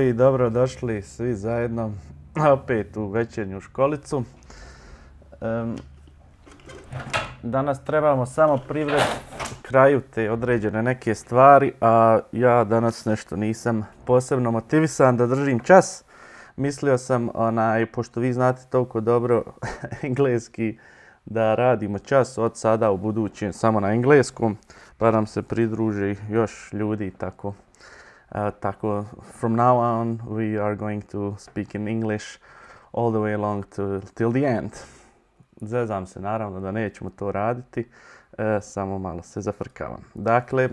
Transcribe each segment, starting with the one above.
i dobro došli svi zajedno opet u večernju školicu. danas trebamo samo privred kraju te određene neke stvari, a ja danas nešto nisam posebno motivisan da držim čas. Mislio sam, onaj, pošto vi znate toliko dobro engleski, da radimo čas od sada u budućem samo na engleskom, pa nam se pridruži još ljudi i tako. Uh, tako, from now on, we are going to speak in English all the way along to, till the end. Zezam se, naravno da nećemo to raditi, uh, samo malo se zafrkavam. Dakle,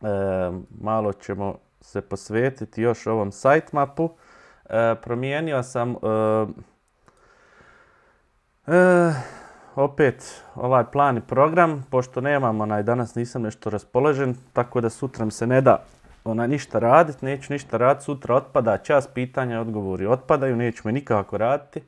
uh, malo ćemo se posvetiti još ovom sitemapu. Promijenio sam opet ovaj plan i program, pošto nemam onaj, danas nisam nešto raspoložen, tako da sutra mi se ne da ona ništa radit, neću ništa raditi, sutra otpada čas, pitanja, odgovori otpadaju, neću me nikako raditi.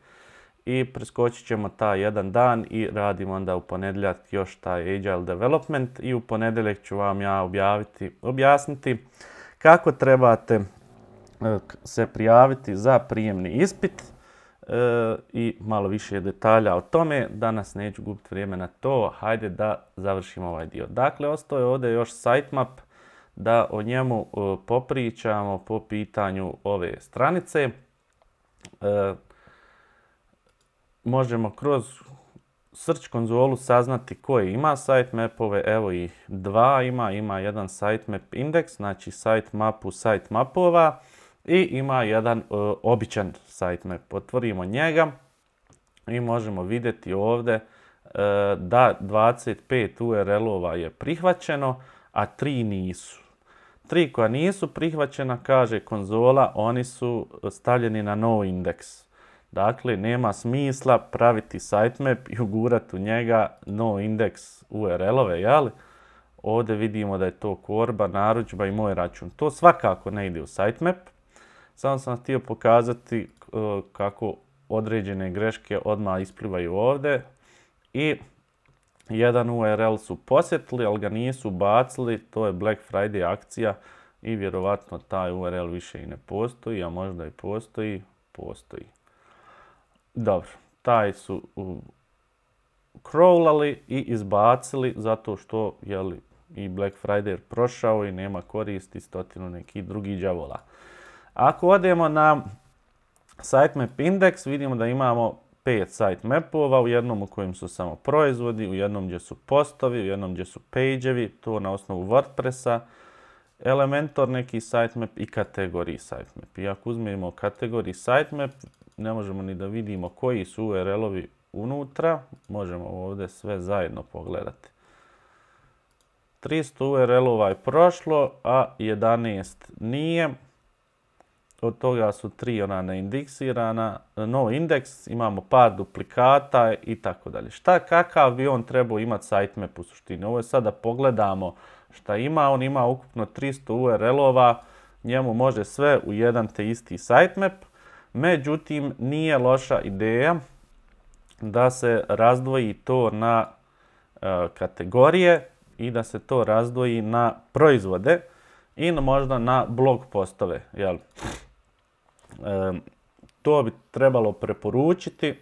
I preskočit ćemo taj jedan dan i radimo onda u ponedjeljak još taj Agile Development i u ponedjeljak ću vam ja objaviti, objasniti kako trebate e, se prijaviti za prijemni ispit e, i malo više detalja o tome. Danas neću gubiti vrijeme na to, hajde da završimo ovaj dio. Dakle, ostao je ovdje još sitemap da o njemu e, popričamo po pitanju ove stranice. E, možemo kroz search konzolu saznati koje ima sitemapove, evo ih dva ima, ima jedan sitemap indeks, znači sitemapu sitemapova i ima jedan e, običan sitemap. Potvorimo njega i možemo vidjeti ovdje da 25 URL-ova je prihvaćeno, a 3 nisu. Tri koja nisu prihvaćena, kaže konzola, oni su stavljeni na no indeks. Dakle, nema smisla praviti sitemap i ugurati u njega no indeks URL-ove, jel? Ovdje vidimo da je to korba, naručba i moj račun. To svakako ne ide u sitemap. Samo sam htio pokazati e, kako određene greške odmah isplivaju ovdje. I jedan URL su posjetili, ali ga nisu bacili, to je Black Friday akcija i vjerovatno taj URL više i ne postoji, a možda i postoji, postoji. Dobro, taj su crawlali i izbacili zato što je li i Black Friday prošao i nema koristi stotinu nekih drugih đavola. Ako odemo na sitemap index vidimo da imamo pet site mapova, u jednom u kojem su samo proizvodi, u jednom gdje su postovi, u jednom gdje su pageevi, to na osnovu WordPressa, Elementor neki sitemap i kategoriji sitemap. I ako uzmemo kategoriji sitemap, ne možemo ni da vidimo koji su URL-ovi unutra, možemo ovdje sve zajedno pogledati. 300 URL-ova je prošlo, a 11 nije od toga su tri ona neindeksirana, no indeks, imamo par duplikata i tako dalje. Šta, kakav bi on trebao imati sitemap u suštini? Ovo je sad da pogledamo šta ima, on ima ukupno 300 URL-ova, njemu može sve u jedan te isti sitemap, međutim nije loša ideja da se razdvoji to na e, kategorije i da se to razdvoji na proizvode i možda na blog postove, jel? to bi trebalo preporučiti,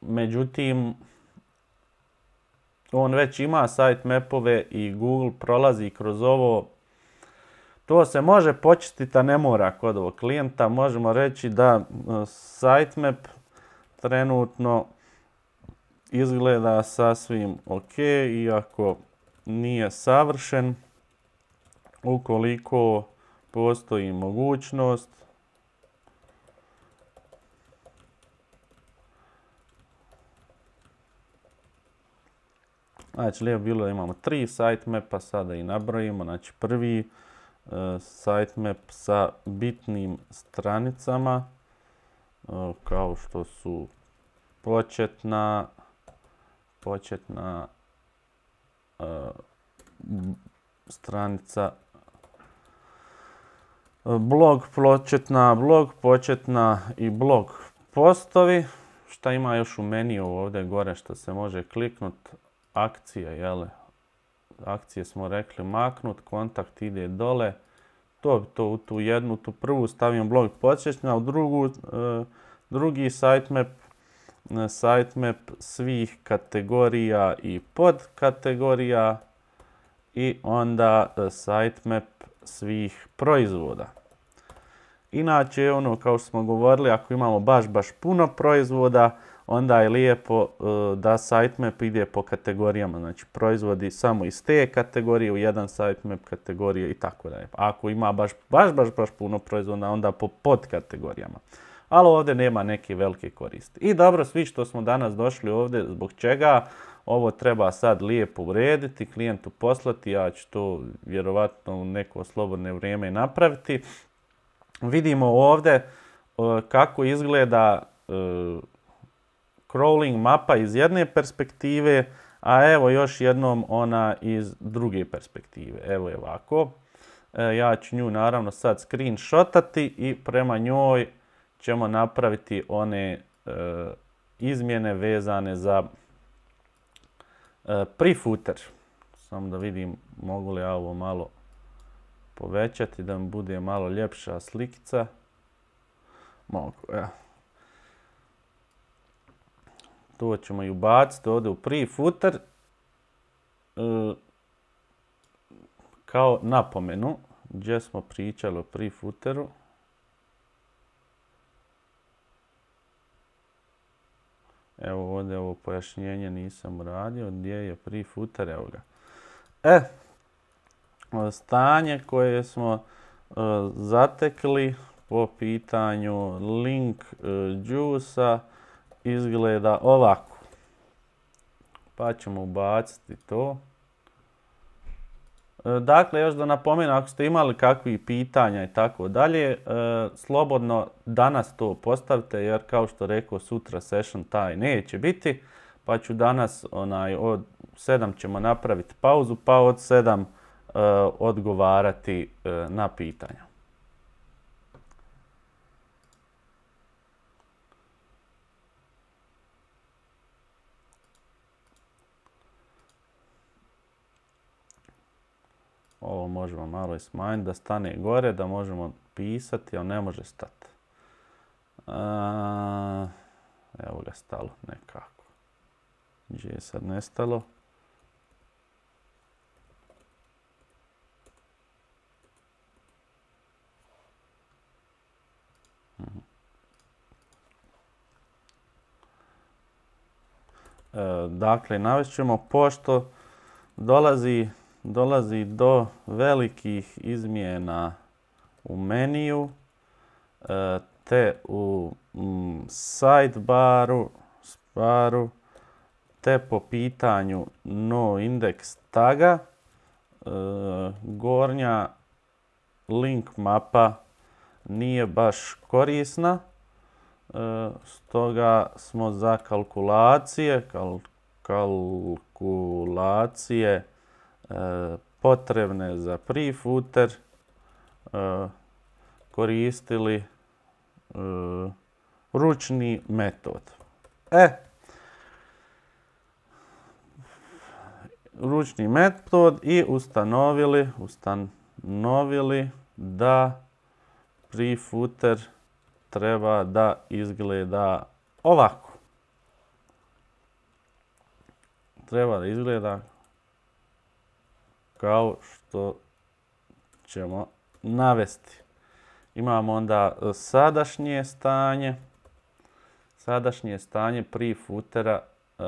međutim, on već ima sitemapove i Google prolazi kroz ovo. To se može počistiti, a ne mora kod ovog klijenta. Možemo reći da sitemap trenutno izgleda sasvim ok, iako nije savršen. Ukoliko postoji mogućnost Znači, lijepo bilo da imamo tri sitemapa, sada i nabrojimo. Znači, prvi e, sitemap sa bitnim stranicama, e, kao što su početna, početna e, stranica blog početna, blog početna i blog postovi. Šta ima još u meniju ovdje gore što se može kliknuti? akcije, jele, akcije smo rekli maknut, kontakt ide dole, to, to u tu jednu, tu prvu stavim blog podsjećanja, u drugu, e, drugi sitemap, e, sitemap svih kategorija i podkategorija i onda e, sitemap svih proizvoda. Inače, ono, kao što smo govorili, ako imamo baš, baš puno proizvoda, onda je lijepo e, da sitemap ide po kategorijama, znači proizvodi samo iz te kategorije u jedan sitemap kategorije i tako dalje. Ako ima baš, baš, baš, baš puno proizvoda, onda po podkategorijama. Ali ovdje nema neke velike koristi. I dobro, svi što smo danas došli ovdje, zbog čega ovo treba sad lijepo urediti, klijentu poslati, ja ću to vjerovatno u neko slobodne vrijeme napraviti. Vidimo ovdje e, kako izgleda e, crawling mapa iz jedne perspektive, a evo još jednom ona iz druge perspektive. Evo je ovako. E, ja ću nju naravno sad screenshotati i prema njoj ćemo napraviti one e, izmjene vezane za e, prefooter. Samo da vidim mogu li ja ovo malo povećati da mi bude malo ljepša slikica. Mogu, evo. To ćemo ju ubaciti, ovdje u prvi footer. E, kao napomenu, gdje smo pričali o prvi footeru. Evo ovdje ovo pojašnjenje nisam uradio, gdje je prvi footer, evo ga. E, stanje koje smo e, zatekli po pitanju link džusa, e, izgleda ovako. Pa ćemo ubaciti to. E, dakle, još da napomenu, ako ste imali kakvi pitanja i tako dalje, e, slobodno danas to postavite, jer kao što rekao, sutra session taj neće biti, pa ću danas onaj, od sedam ćemo napraviti pauzu, pa od sedam e, odgovarati na pitanja. ovo možemo malo i smanjiti, da stane gore, da možemo pisati, on ne može stati. evo ga stalo nekako. Gdje je sad nestalo? Mhm. E, dakle, navest ćemo pošto dolazi dolazi do velikih izmjena u meniju e, te u mm, sidebaru, sparu, te po pitanju no index taga, e, gornja link mapa nije baš korisna, e, stoga smo za kalkulacije, kalkulacije E, potrebne za pre-footer e, koristili e, ručni metod. E, ručni metod i ustanovili, ustanovili da pre treba da izgleda ovako. Treba da izgleda kao što ćemo navesti. Imamo onda e, sadašnje stanje. Sadašnje stanje pri futera e,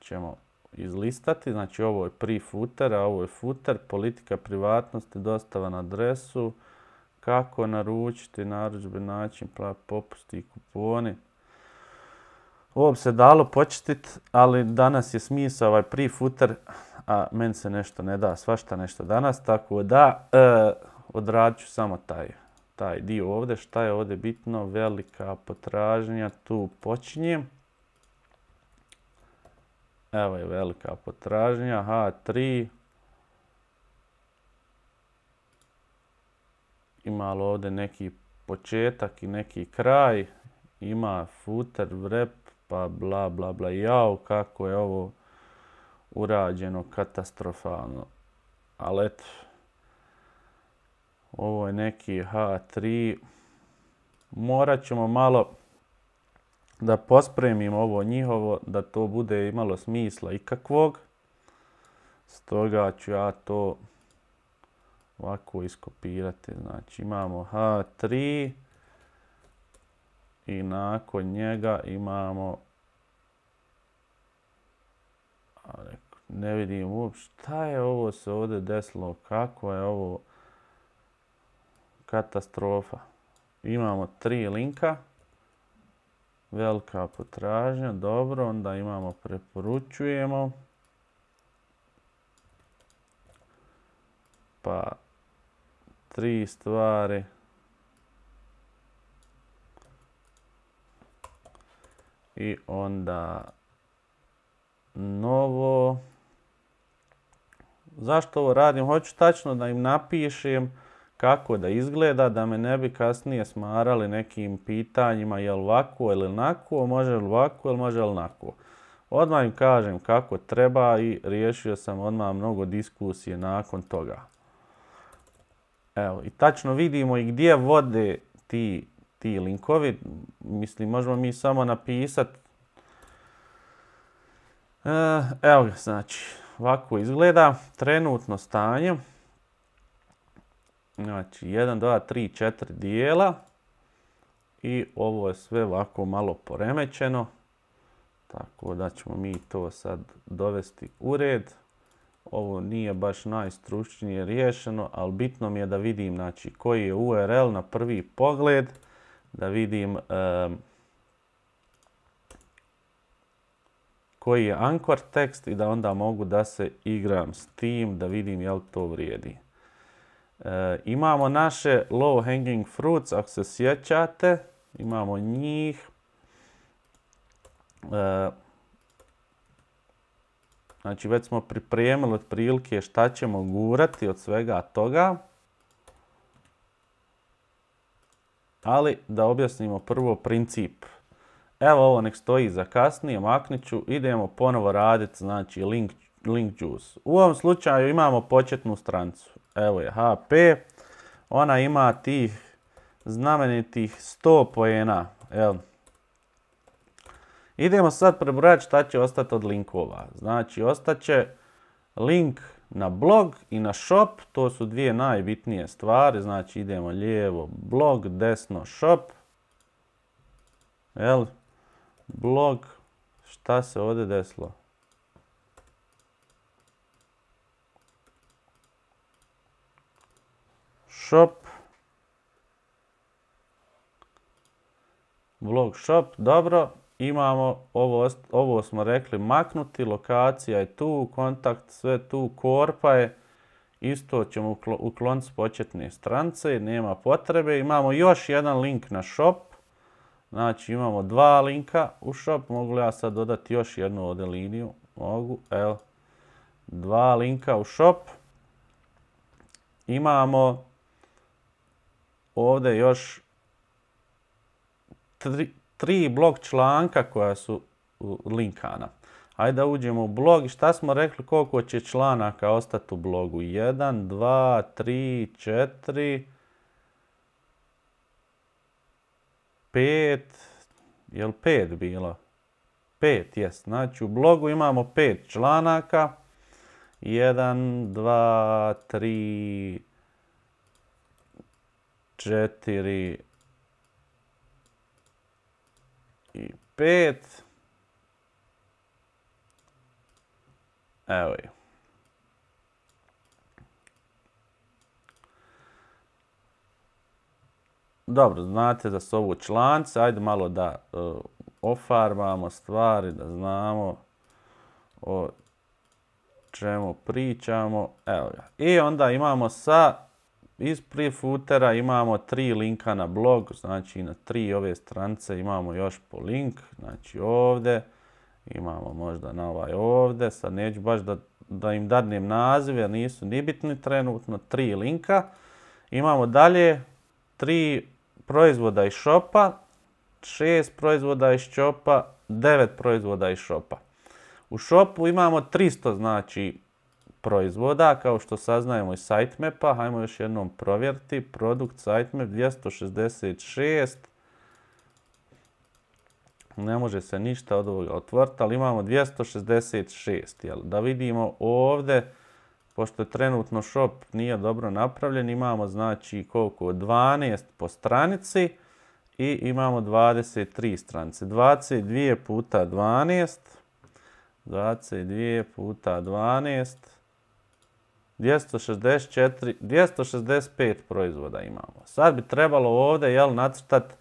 ćemo izlistati. Znači ovo je pri futera, ovo je futer. politika privatnosti, dostava na adresu, kako naručiti, naručbe način, popusti i kuponi. Ovo se dalo početit, ali danas je smisao ovaj pri futer a meni se nešto ne da, svašta nešto danas, tako da e, odradit ću samo taj, taj dio ovdje. Šta je ovdje bitno? Velika potražnja, tu počinje. Evo je velika potražnja, H3. Imalo ovdje neki početak i neki kraj. Ima futer rep pa bla bla bla, jao kako je ovo urađeno katastrofalno. Ali eto, ovo je neki H3. Morat ćemo malo da pospremimo ovo njihovo, da to bude imalo smisla ikakvog. Stoga ću ja to ovako iskopirati. Znači imamo H3 i nakon njega imamo ne vidim uopšte, šta je ovo se ovdje desilo, kako je ovo katastrofa. Imamo tri linka, velika potražnja, dobro, onda imamo preporučujemo. Pa tri stvari, I onda novo. Zašto ovo radim? Hoću tačno da im napišem kako da izgleda, da me ne bi kasnije smarali nekim pitanjima je li ovako ili onako, može li ovako ili može li onako. Odmah im kažem kako treba i riješio sam odmah mnogo diskusije nakon toga. Evo, i tačno vidimo i gdje vode ti ti linkovi. Mislim, možemo mi samo napisati. E, evo ga, znači, ovako izgleda trenutno stanje. Znači, 1, 2, 3, 4 dijela. I ovo je sve ovako malo poremećeno. Tako da ćemo mi to sad dovesti u red. Ovo nije baš najstručnije riješeno, ali bitno mi je da vidim znači, koji je URL na prvi pogled da vidim koji je ankor tekst i da onda mogu da se igram s tim, da vidim jel to vrijedi. E, imamo naše low hanging fruits, ako se sjećate, imamo njih. E, znači već smo pripremili otprilike šta ćemo gurati od svega toga. Ali da objasnimo prvo princip. Evo ovo nek stoji za kasnije, maknit ću, idemo ponovo raditi znači link, link juice. U ovom slučaju imamo početnu strancu. Evo je HP, ona ima tih znamenitih 100 pojena. Evo. Idemo sad prebrojati šta će ostati od linkova. Znači, ostaće link na blog i na shop. To su dvije najbitnije stvari. Znači idemo lijevo blog, desno shop. Jel? Blog. Šta se ovdje desilo? Shop. Blog shop, dobro imamo, ovo, ovo smo rekli, maknuti, lokacija je tu, kontakt sve tu, korpa je, isto ćemo ukloniti s početne strance, nema potrebe. Imamo još jedan link na shop, znači imamo dva linka u shop, mogu li ja sad dodati još jednu ovdje liniju, mogu, evo, dva linka u shop. Imamo ovdje još tri blog članka koja su linkana. Ajde da uđemo u blog šta smo rekli koliko će članaka ostati u blogu? 1, 2, 3, 4, 5, je li bilo? pet jest. Znači u blogu imamo pet članaka. 1, 2, 3, 4, i 5. Evo je. Dobro, znate da su ovo članci. Ajde malo da e, ofarbamo stvari, da znamo o čemu pričamo. Evo ga. I onda imamo sa Isprije futera imamo tri linka na blog, znači na tri ove strance imamo još po link, znači ovdje, imamo možda na ovaj ovdje, sad neću baš da, da im dadnem naziv jer nisu ni bitni trenutno, tri linka. Imamo dalje tri proizvoda iz šopa, šest proizvoda iz shopa, devet proizvoda iz šopa. U shopu imamo 300 znači proizvoda, kao što saznajemo iz sitemapa, hajmo još jednom provjeriti, produkt sitemap 266, ne može se ništa od ovoga otvoriti, ali imamo 266, jel? da vidimo ovdje, pošto je trenutno shop nije dobro napravljen, imamo znači koliko, 12 po stranici i imamo 23 stranice, 22 puta 12, 22 puta 12, 264, 265 proizvoda imamo. Sad bi trebalo ovdje jel, nacrtati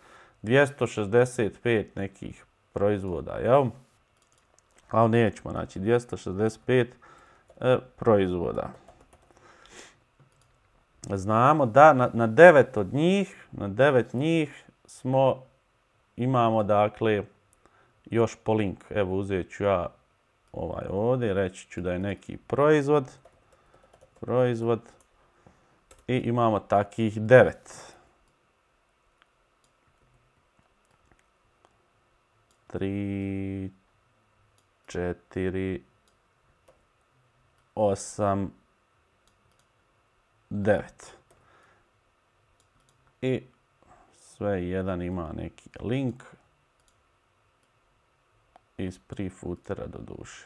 265 nekih proizvoda, jel? Ali nećemo, znači 265 e, proizvoda. Znamo da na, 9 od njih, na devet njih smo, imamo dakle još po Evo uzet ću ja ovaj ovdje, reći ću da je neki proizvod proizvod i imamo takih devet. Tri, četiri, osam, devet. I sve jedan ima neki link iz pre footera do duše.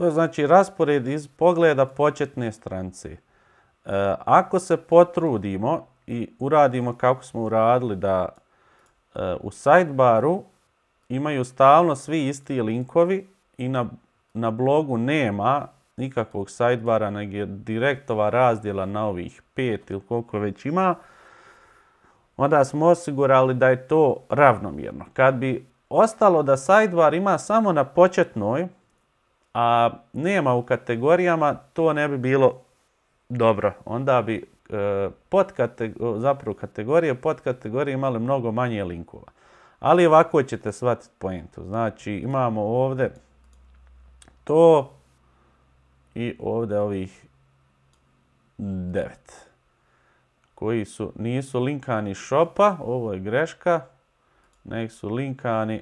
To je znači raspored iz pogleda početne strance. E, ako se potrudimo i uradimo kako smo uradili da e, u sidebaru imaju stalno svi isti linkovi i na, na blogu nema nikakvog sidebara, nego je direktova razdjela na ovih pet ili koliko već ima, onda smo osigurali da je to ravnomjerno. Kad bi ostalo da sidebar ima samo na početnoj, a nema u kategorijama, to ne bi bilo dobro. Onda bi e, zapravo kategorije pod kategorije imali mnogo manje linkova. Ali ovako ćete shvatiti pojentu. Znači imamo ovdje to i ovdje ovih devet koji su, nisu linkani šopa, ovo je greška, nek su linkani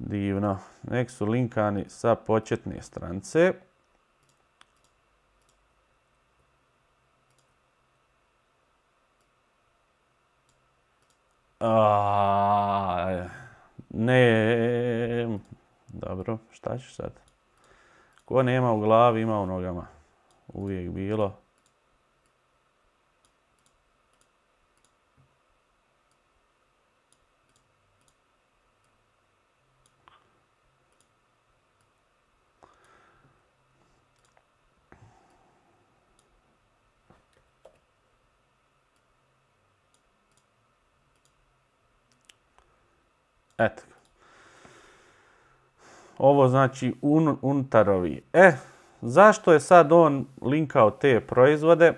Divno. Nek su linkani sa početne strance. A, ne, dobro, šta ću sad? Ko nema u glavi, ima u nogama. Uvijek bilo. Eto. Ovo znači untarovi. E, zašto je sad on linkao te proizvode?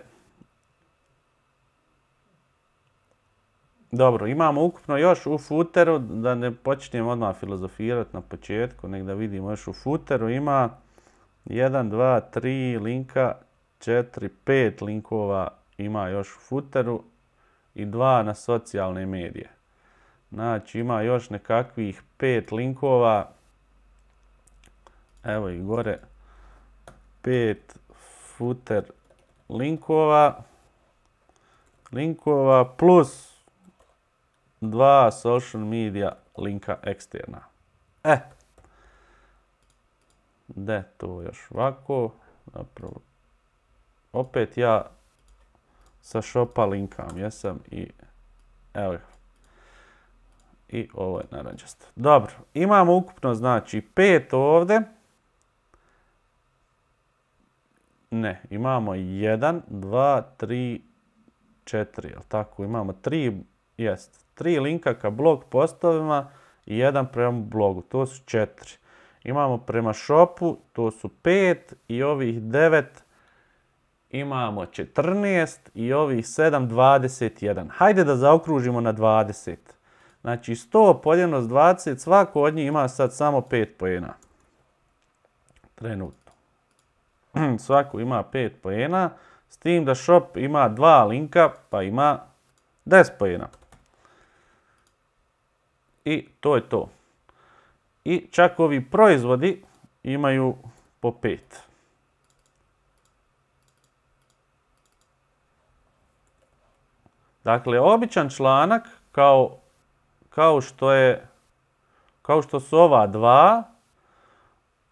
Dobro, imamo ukupno još u futeru, da ne počnem odmah filozofirati na početku, nek da vidimo još u futeru ima 1, 2, 3 linka, 4, 5 linkova ima još u futeru i dva na socijalne medije. Znači ima još nekakvih pet linkova. Evo i gore. Pet footer linkova. Linkova plus dva social media linka eksterna. E. De to još ovako. Opet ja sa shopa linkam jesam i evo i ovo je naranđasto. Dobro, imamo ukupno znači 5 ovdje. Ne, imamo 1, 2, 3, 4, jel tako? Imamo 3, jest, 3 linka ka blog postovima i jedan prema blogu, to su 4. Imamo prema shopu, to su 5 i ovih 9 imamo 14 i ovih 7, 21. Hajde da zaokružimo na 20. Znači 100 podijeljeno s 20, svako od njih ima sad samo 5 pojena. Trenutno. Svako ima 5 pojena, s tim da shop ima dva linka, pa ima 10 pojena. I to je to. I čak ovi proizvodi imaju po 5. Dakle, običan članak kao kao što, je, kao što su ova dva,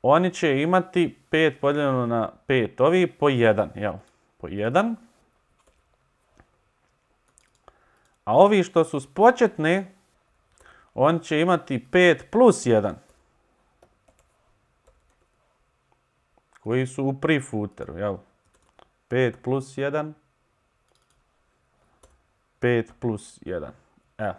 oni će imati 5 podijeljeno na 5, ovi po 1, jel? Po 1. A ovi što su spočetni, oni će imati 5 plus 1. Koji su u prefuteru, jel? 5 plus 1. 5 plus 1. Evo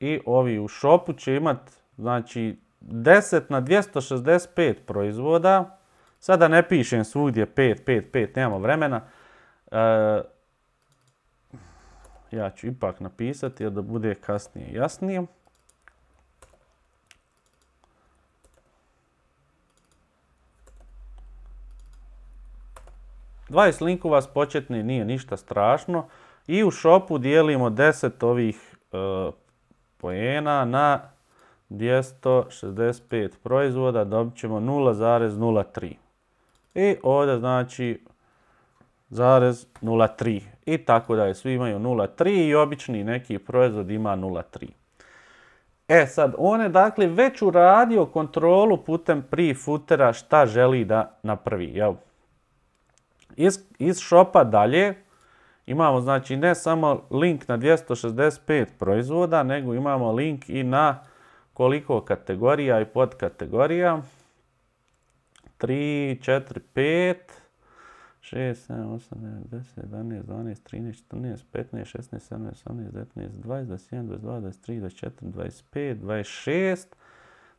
i ovi u šopu će imati znači 10 na 265 proizvoda. Sada ne pišem svugdje 5, 5, 5, nemamo vremena. E, ja ću ipak napisati da bude kasnije jasnije. Dvajest linkova vas početni nije ništa strašno. I u šopu dijelimo 10 ovih e, poena na 265 proizvoda dobit ćemo 0,03. I ovdje znači 0.3. i tako da je svi imaju 0,3 i obični neki proizvod ima 0,3. E sad, on je dakle već uradio kontrolu putem pri šta želi da napravi. Jel? Iz, iz šopa dalje Imamo znači ne samo link na 265 proizvoda, nego imamo link i na koliko kategorija i podkategorija. 3, 4, 5, 6, 7, 8, 9, 10, 11, 12, 13, 14, 15, 16, 17, 18, 19, 20, 21, 22, 23, 24, 25, 26.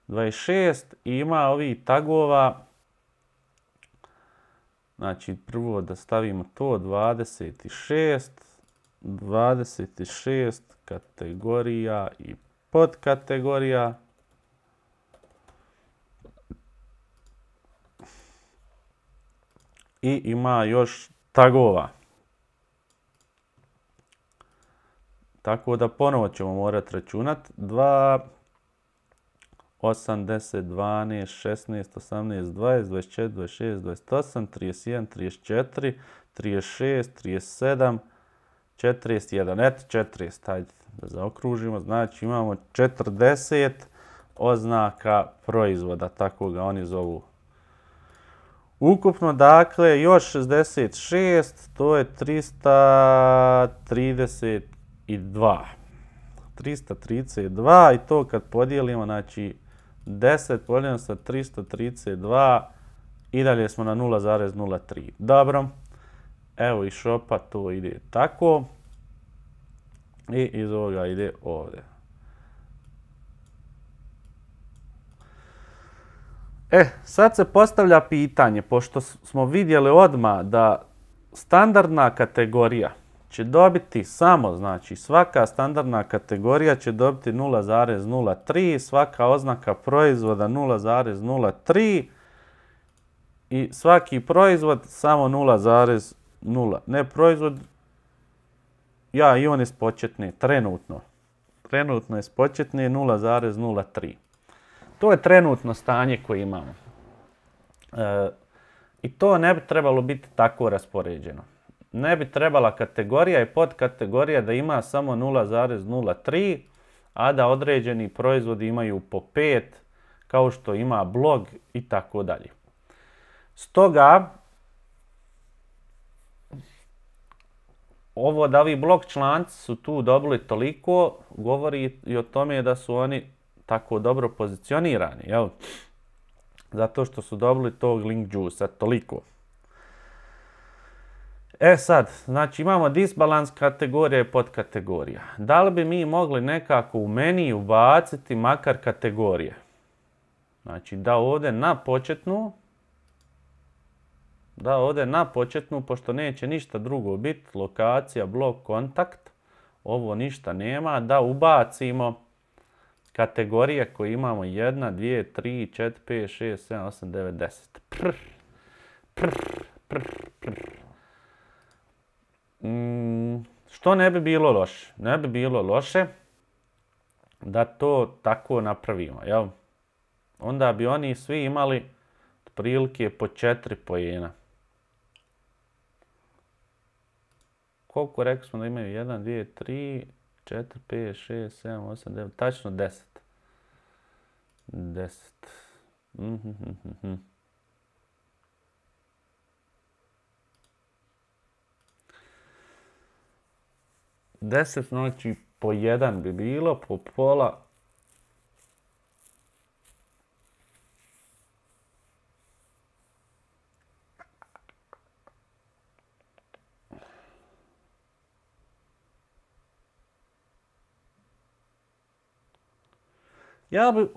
26 i ima ovih tagova Znači, prvo da stavimo to, 26, 26 kategorija i podkategorija. I ima još tagova. Tako da ponovo ćemo morati računati. dva. 8, 10, 12, 16, 18, 20, 24, 26, 28, 31, 34, 36, 37, 41. et, 40, da zaokružimo. Znači imamo 40 oznaka proizvoda, tako ga oni zovu. Ukupno dakle još 66, to je 332. 332 i to kad podijelimo, znači 10 podijeljeno sa 332 i dalje smo na 0,03. Dobro, evo i šopa to ide tako i iz ovoga ide ovdje. E, sad se postavlja pitanje, pošto smo vidjeli odmah da standardna kategorija će dobiti samo, znači svaka standardna kategorija će dobiti 0,03, svaka oznaka proizvoda 0,03 i svaki proizvod samo 0,0. Ne proizvod, ja i on je trenutno. Trenutno je s početni 0,03. To je trenutno stanje koje imamo. E, I to ne bi trebalo biti tako raspoređeno ne bi trebala kategorija i podkategorija da ima samo 0,03, a da određeni proizvodi imaju po 5, kao što ima blog i tako dalje. Stoga, ovo da ovi blog članci su tu dobili toliko, govori i o tome da su oni tako dobro pozicionirani, Zato što su dobili tog link juice toliko. E sad, znači imamo disbalans kategorije pod kategorija. Da li bi mi mogli nekako u meni ubaciti makar kategorije? Znači da ovdje na početnu, da ovdje na početnu, pošto neće ništa drugo biti, lokacija, blok, kontakt, ovo ništa nema, da ubacimo kategorije koje imamo 1, 2, 3, 4, 5, 6, 7, 8, 9, 10. Prr, prr, prr, prr. Mm, što ne bi bilo loše? Ne bi bilo loše da to tako napravimo, jel? Onda bi oni svi imali prilike po četiri pojena. Koliko rekli smo da imaju? 1, 2, 3, 4, 5, 6, 7, 8, 9, tačno 10. 10. Mm 10, znači po jedan bi bilo, po pola. Ja, bi,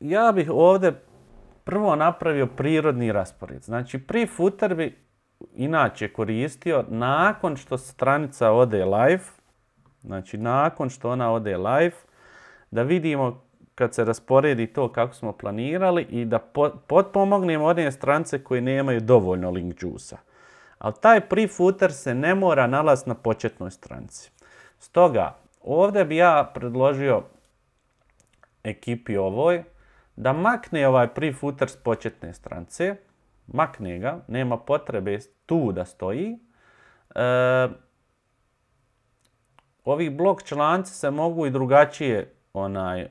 ja bih ovdje prvo napravio prirodni raspored. Znači, pri footer bi inače koristio nakon što stranica ode live, Znači, nakon što ona ode live, da vidimo kad se rasporedi to kako smo planirali i da potpomognemo one strance koje nemaju dovoljno link juice Ali taj pre-footer se ne mora nalaziti na početnoj stranci. Stoga, ovdje bi ja predložio ekipi ovoj da makne ovaj pre-footer s početne strance. Makne ga, nema potrebe tu da stoji. E, Ovi blok članci se mogu i drugačije onaj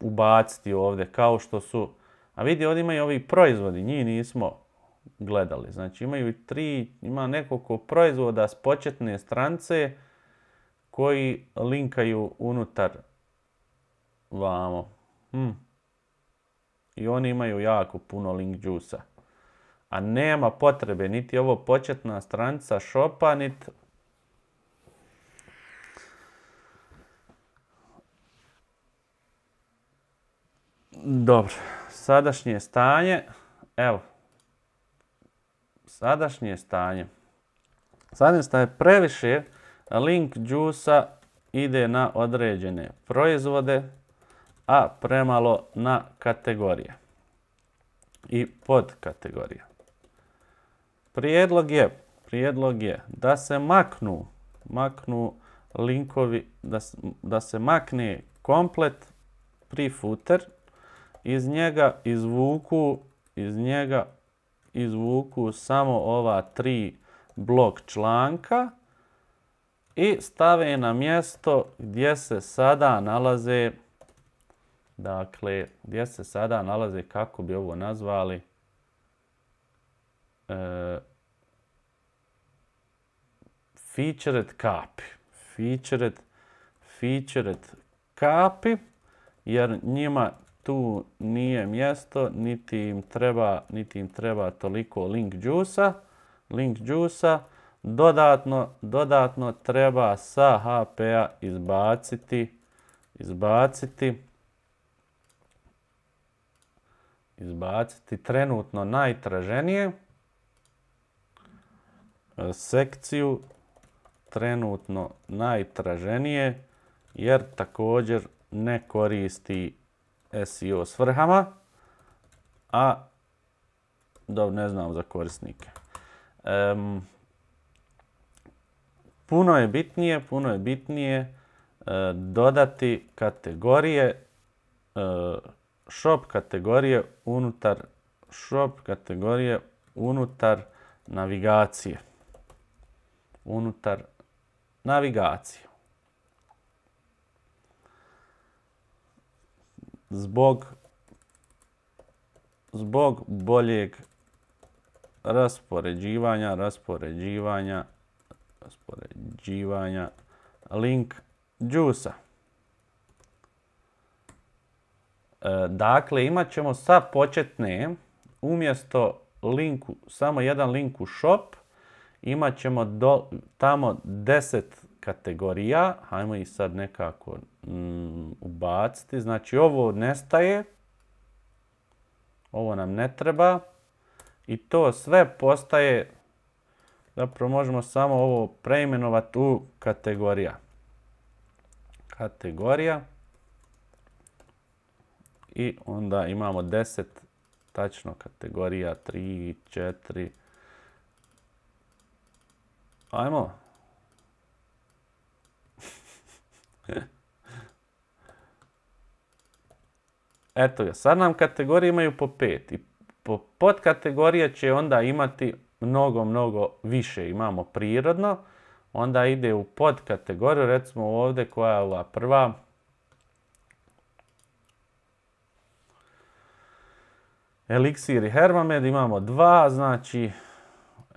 ubaciti ovdje kao što su. A vidi ovdje imaju ovi proizvodi, njih nismo gledali. Znači imaju tri, ima nekoliko proizvoda s početne strance koji linkaju unutar vamo. Hm. I oni imaju jako puno link juice A nema potrebe, niti ovo početna stranca shopa, niti Dobro, sadašnje stanje, evo, sadašnje stanje. Sadašnje stanje previše link džusa ide na određene proizvode, a premalo na kategorije i podkategorije. Prijedlog je, prijedlog je da se maknu, maknu linkovi, da, se makne komplet pre-footer, iz njega izvuku, iz njega izvuku samo ova tri blok članka i stave na mjesto gdje se sada nalaze dakle gdje se sada nalaze kako bi ovo nazvali e, featured kapi featured featured kapi jer njima tu nije mjesto, niti im treba, niti im treba toliko link juice link juice dodatno, dodatno treba sa HP-a izbaciti, izbaciti, izbaciti trenutno najtraženije, e, sekciju trenutno najtraženije, jer također ne koristi SEO svrhama, a dobro, ne znam za korisnike. puno je bitnije, puno je bitnije e, dodati kategorije e, shop kategorije unutar shop kategorije unutar navigacije. Unutar navigacije. zbog zbog boljeg raspoređivanja, raspoređivanja, raspoređivanja link džusa. E, dakle, imat ćemo sa početne umjesto linku, samo jedan link u shop, imat ćemo tamo 10 kategorija, hajmo ih sad nekako Mm, ubaciti. Znači ovo nestaje. Ovo nam ne treba. I to sve postaje, zapravo možemo samo ovo preimenovati u kategorija. Kategorija. I onda imamo 10 tačno kategorija 3, 4. Ajmo. Eto ga, sad nam kategorije imaju po pet i po podkategorije će onda imati mnogo, mnogo više. Imamo prirodno, onda ide u podkategoriju, recimo ovdje koja je ova prva. Eliksir i Hermamed imamo dva, znači,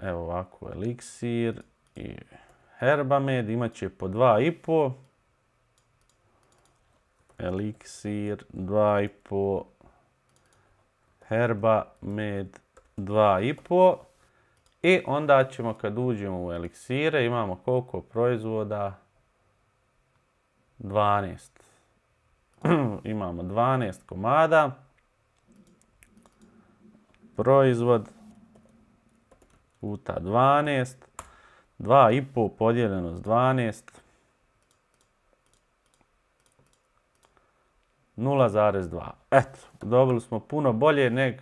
evo ovako, eliksir i Herbamed imat će po dva i po eliksir, 2,5 herba, med, 2,5. I onda ćemo kad uđemo u eliksire, imamo koliko proizvoda? 12. imamo 12 komada. Proizvod puta 12. 2,5 podijeljeno s 12 0,2. Eto, dobili smo puno bolje nego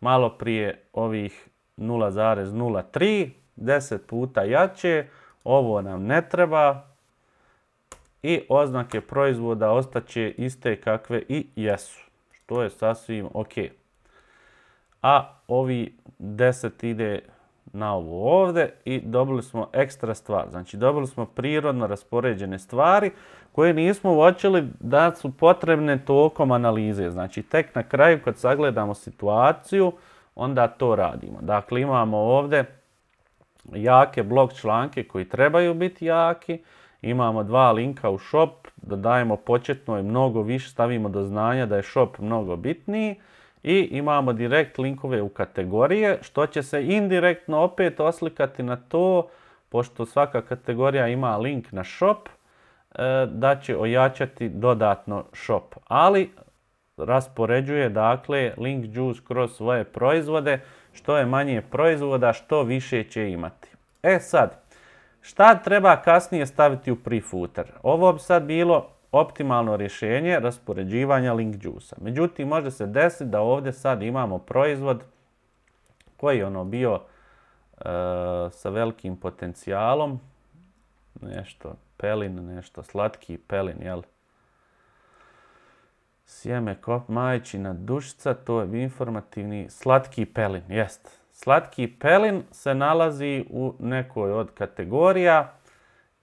malo prije ovih 0,03. 10 puta jače. Ovo nam ne treba. I oznake proizvoda ostaće iste kakve i jesu. Što je sasvim ok. A ovi 10 ide na ovo ovdje i dobili smo ekstra stvar. Znači dobili smo prirodno raspoređene stvari koje nismo uočili da su potrebne tokom analize. Znači tek na kraju kad sagledamo situaciju, onda to radimo. Dakle imamo ovdje jake blog članke koji trebaju biti jaki. Imamo dva linka u shop, da dajemo početno i mnogo više, stavimo do znanja da je shop mnogo bitniji. I imamo direkt linkove u kategorije, što će se indirektno opet oslikati na to, pošto svaka kategorija ima link na shop, E, da će ojačati dodatno shop. Ali raspoređuje dakle link juice kroz svoje proizvode. Što je manje proizvoda, što više će imati. E sad, šta treba kasnije staviti u prefooter? Ovo bi sad bilo optimalno rješenje raspoređivanja link juice -a. Međutim, može se desiti da ovdje sad imamo proizvod koji je ono bio e, sa velikim potencijalom. Nešto pelin, nešto slatki pelin, jel? Sjeme kop majčina dušica, to je informativni slatki pelin, jest. Slatki pelin se nalazi u nekoj od kategorija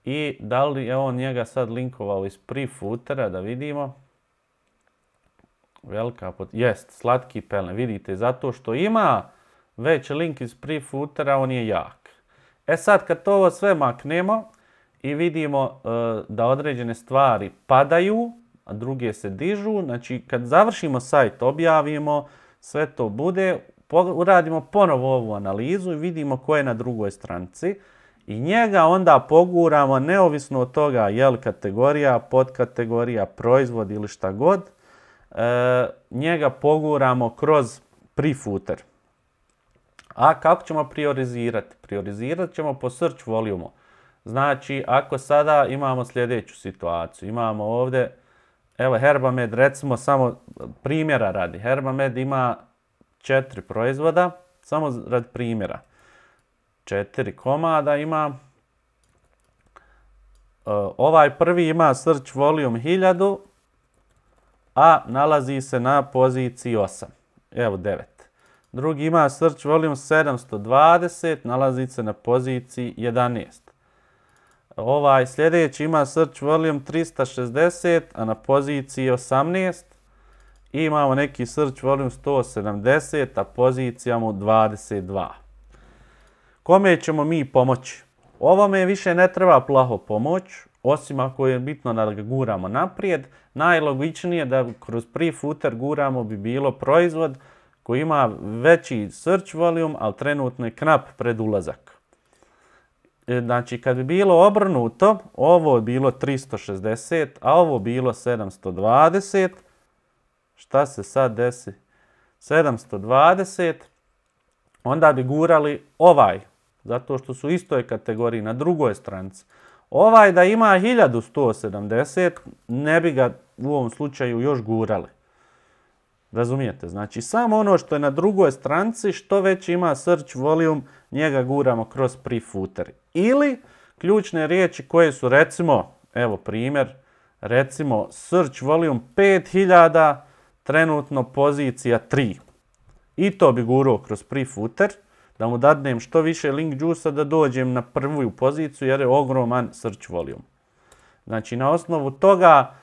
i da li je on njega sad linkovao iz pri da vidimo. Velika pot... Jest, slatki pelin, vidite, zato što ima već link iz pre on je jak. E sad, kad to ovo sve maknemo, i vidimo e, da određene stvari padaju, a druge se dižu. Znači kad završimo sajt, objavimo, sve to bude, uradimo ponovo ovu analizu i vidimo ko je na drugoj stranici. I njega onda poguramo neovisno od toga je li kategorija, podkategorija, proizvod ili šta god. E, njega poguramo kroz prefooter. A kako ćemo priorizirati? Priorizirat ćemo po search volumu. Znači, ako sada imamo sljedeću situaciju, imamo ovdje, evo Herbamed, recimo samo primjera radi. Herbamed ima četiri proizvoda, samo radi primjera. Četiri komada ima, e, ovaj prvi ima search volume 1000, a nalazi se na poziciji 8, evo 9. Drugi ima search volume 720, nalazi se na poziciji 11. Ovaj sljedeći ima search volume 360, a na poziciji 18. imamo neki search volume 170, a pozicija mu 22. Kome ćemo mi pomoći? Ovome više ne treba plaho pomoć, osim ako je bitno da ga guramo naprijed. Najlogičnije da kroz pre-footer guramo bi bilo proizvod koji ima veći search volume, ali trenutno je knap pred ulazak. E, znači, kad bi bilo obrnuto, ovo je bilo 360, a ovo bilo 720. Šta se sad desi? 720, onda bi gurali ovaj, zato što su istoj kategoriji na drugoj stranici. Ovaj da ima 1170, ne bi ga u ovom slučaju još gurali. Razumijete? Znači, samo ono što je na drugoj stranci, što već ima search volume, njega guramo kroz prefooter ili ključne riječi koje su recimo, evo primjer, recimo search volume 5000, trenutno pozicija 3. I to bi gurao kroz prefooter da mu dadnem što više link juice da dođem na prvu poziciju jer je ogroman search volume. Znači na osnovu toga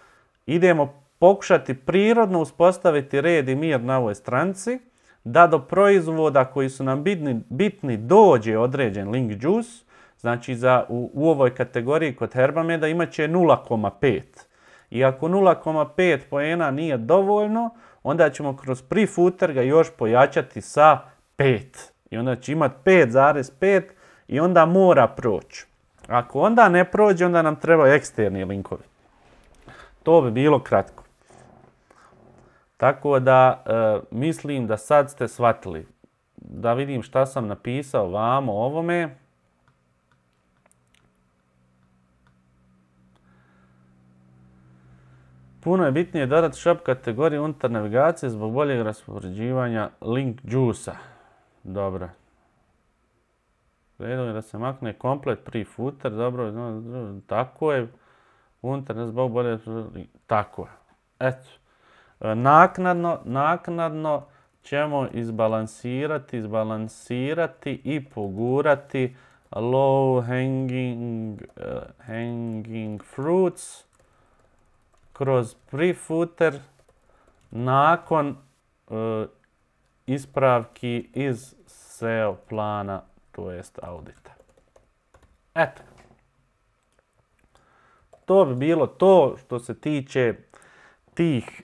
idemo pokušati prirodno uspostaviti red i mir na ovoj stranci, da do proizvoda koji su nam bitni, bitni dođe određen link juice, Znači za, u, ovoj kategoriji kod Herbameda imat će 0,5. I ako 0,5 poena nije dovoljno, onda ćemo kroz pre ga još pojačati sa 5. I onda će imati 5,5 i onda mora proći. Ako onda ne prođe, onda nam treba eksterni linkovi. To bi bilo kratko. Tako da e, mislim da sad ste shvatili. Da vidim šta sam napisao vamo ovome. Puno je bitnije dodati shop kategoriju unutar navigacije zbog boljeg raspoređivanja link juice-a. Dobro. Gledali je da se makne komplet pri footer, dobro, tako je. Unutar zbog bolje, tako je. Eto. E, naknadno, naknadno ćemo izbalansirati, izbalansirati i pogurati low hanging, e, hanging fruits kroz prefooter nakon e, ispravki iz SEO plana, to jest audita. Eto. To bi bilo to što se tiče tih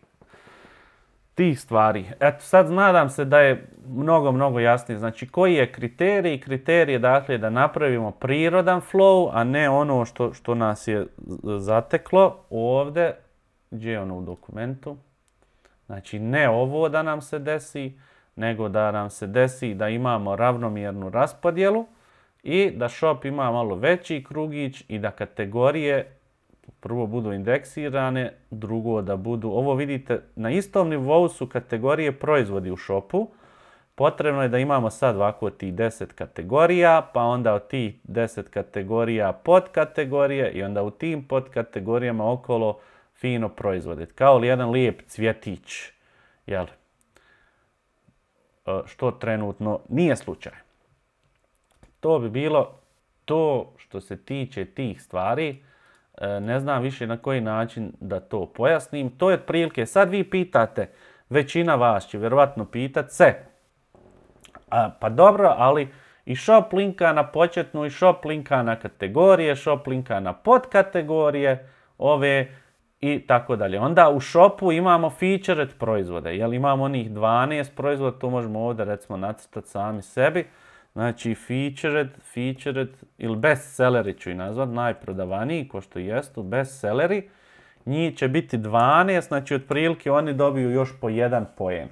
tih stvari. Eto, sad nadam se da je mnogo, mnogo jasnije. Znači, koji je kriterij? Kriterij je dakle da napravimo prirodan flow, a ne ono što, što nas je zateklo ovdje gdje je ono u dokumentu. Znači ne ovo da nam se desi, nego da nam se desi da imamo ravnomjernu raspodjelu i da shop ima malo veći krugić i da kategorije prvo budu indeksirane, drugo da budu, ovo vidite, na istom nivou su kategorije proizvodi u shopu, potrebno je da imamo sad ovako ti 10 kategorija, pa onda od tih 10 kategorija podkategorije i onda u tim podkategorijama okolo fino proizvode. Kao li jedan lijep cvjetić, jel? E, što trenutno nije slučaj. To bi bilo to što se tiče tih stvari. E, ne znam više na koji način da to pojasnim. To je otprilike, sad vi pitate, većina vas će vjerovatno pitat se. A, pa dobro, ali i shop na početnu, i shop na kategorije, shop na podkategorije, ove i tako dalje. Onda u shopu imamo featured proizvode, jel imamo onih 12 proizvoda, to možemo ovdje recimo nacrtati sami sebi. Znači featured, featured ili bestselleri ću i nazvat, najprodavaniji ko što jestu, bestselleri. Njih će biti 12, znači otprilike oni dobiju još po jedan poen.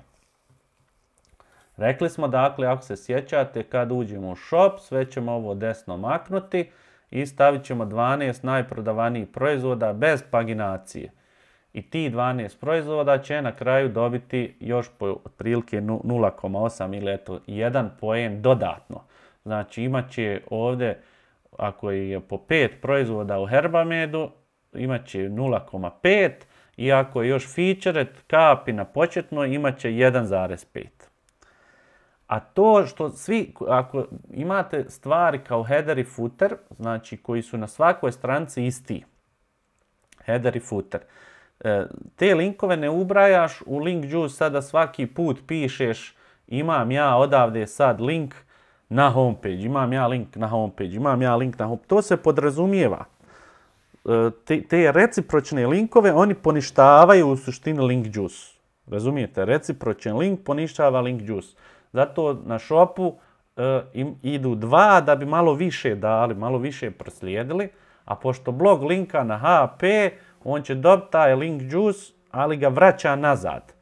Rekli smo dakle, ako se sjećate, kad uđemo u shop, sve ćemo ovo desno maknuti i stavit ćemo 12 najprodavanijih proizvoda bez paginacije. I ti 12 proizvoda će na kraju dobiti još po otprilike 0,8 ili eto 1 poen dodatno. Znači imat će ovdje, ako je po 5 proizvoda u Herbamedu, imat će 0,5 i ako je još featured, kapi na početno imat će 1,5. A to što svi, ako imate stvari kao header i footer, znači koji su na svakoj stranci isti, header i footer, e, te linkove ne ubrajaš u link juice sada svaki put pišeš imam ja odavde sad link na homepage, imam ja link na homepage, imam ja link na homepage. To se podrazumijeva. E, te, te recipročne linkove oni poništavaju u suštini link juice. Razumijete? Recipročen link poništava link juice. Zato na shopu e, im idu dva da bi malo više dali, malo više proslijedili. A pošto blog linka na HP, on će dobiti taj link juice, ali ga vraća nazad.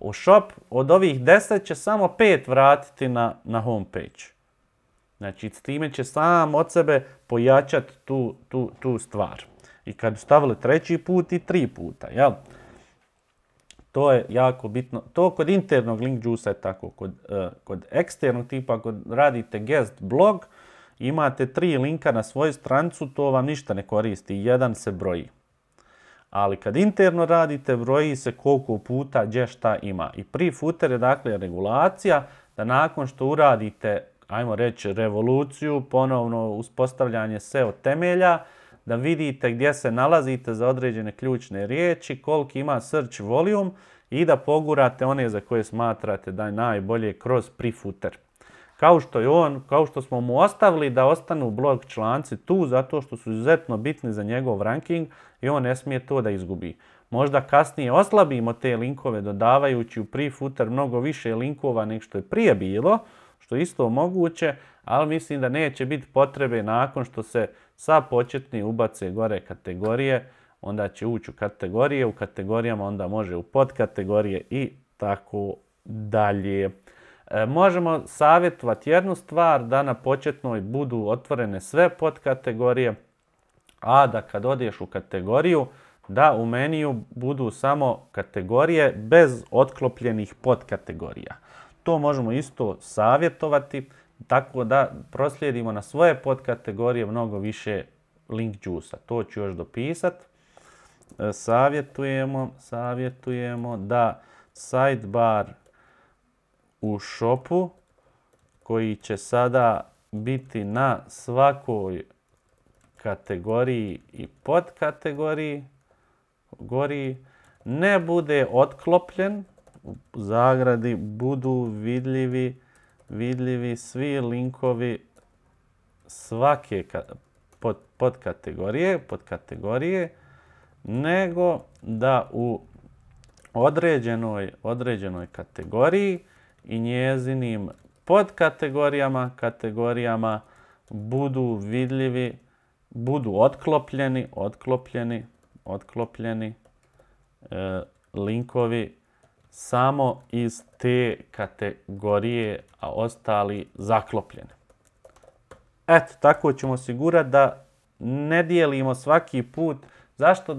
U shop od ovih 10 će samo pet vratiti na, na homepage. Znači, s time će sam od sebe pojačati tu, tu stvar. I kad stavili treći put i tri puta, jel? To je jako bitno. To kod internog link je tako. E, kod, eksternog tipa, kod radite guest blog, imate tri linka na svoju strancu, to vam ništa ne koristi. Jedan se broji. Ali kad interno radite, broji se koliko puta gdje šta ima. I pri footer je dakle regulacija da nakon što uradite, ajmo reći, revoluciju, ponovno uspostavljanje SEO temelja, da vidite gdje se nalazite za određene ključne riječi, koliki ima search volume i da pogurate one za koje smatrate da je najbolje kroz prefuter. Kao što je on, kao što smo mu ostavili da ostanu blog članci tu zato što su izuzetno bitni za njegov ranking i on ne smije to da izgubi. Možda kasnije oslabimo te linkove dodavajući u prefuter mnogo više linkova nego što je prije bilo, što isto moguće, ali mislim da neće biti potrebe nakon što se sa početni ubace gore kategorije, onda će ući u kategorije, u kategorijama onda može u podkategorije i tako dalje. E, možemo savjetovati jednu stvar, da na početnoj budu otvorene sve podkategorije, a da kad odeš u kategoriju, da u meniju budu samo kategorije bez otklopljenih podkategorija. To možemo isto savjetovati tako da proslijedimo na svoje podkategorije mnogo više link juice To ću još dopisat. E, savjetujemo, savjetujemo da sidebar u shopu koji će sada biti na svakoj kategoriji i podkategoriji gori ne bude otklopljen u zagradi budu vidljivi, vidljivi svi linkovi svake pod, pod kategorije, pod kategorije, nego da u određenoj, određenoj kategoriji i njezinim podkategorijama, kategorijama budu vidljivi, budu otklopljeni, otklopljeni, otklopljeni e, linkovi samo iz te kategorije, a ostali zaklopljene. Eto, tako ćemo osigurati da ne dijelimo svaki put. Zašto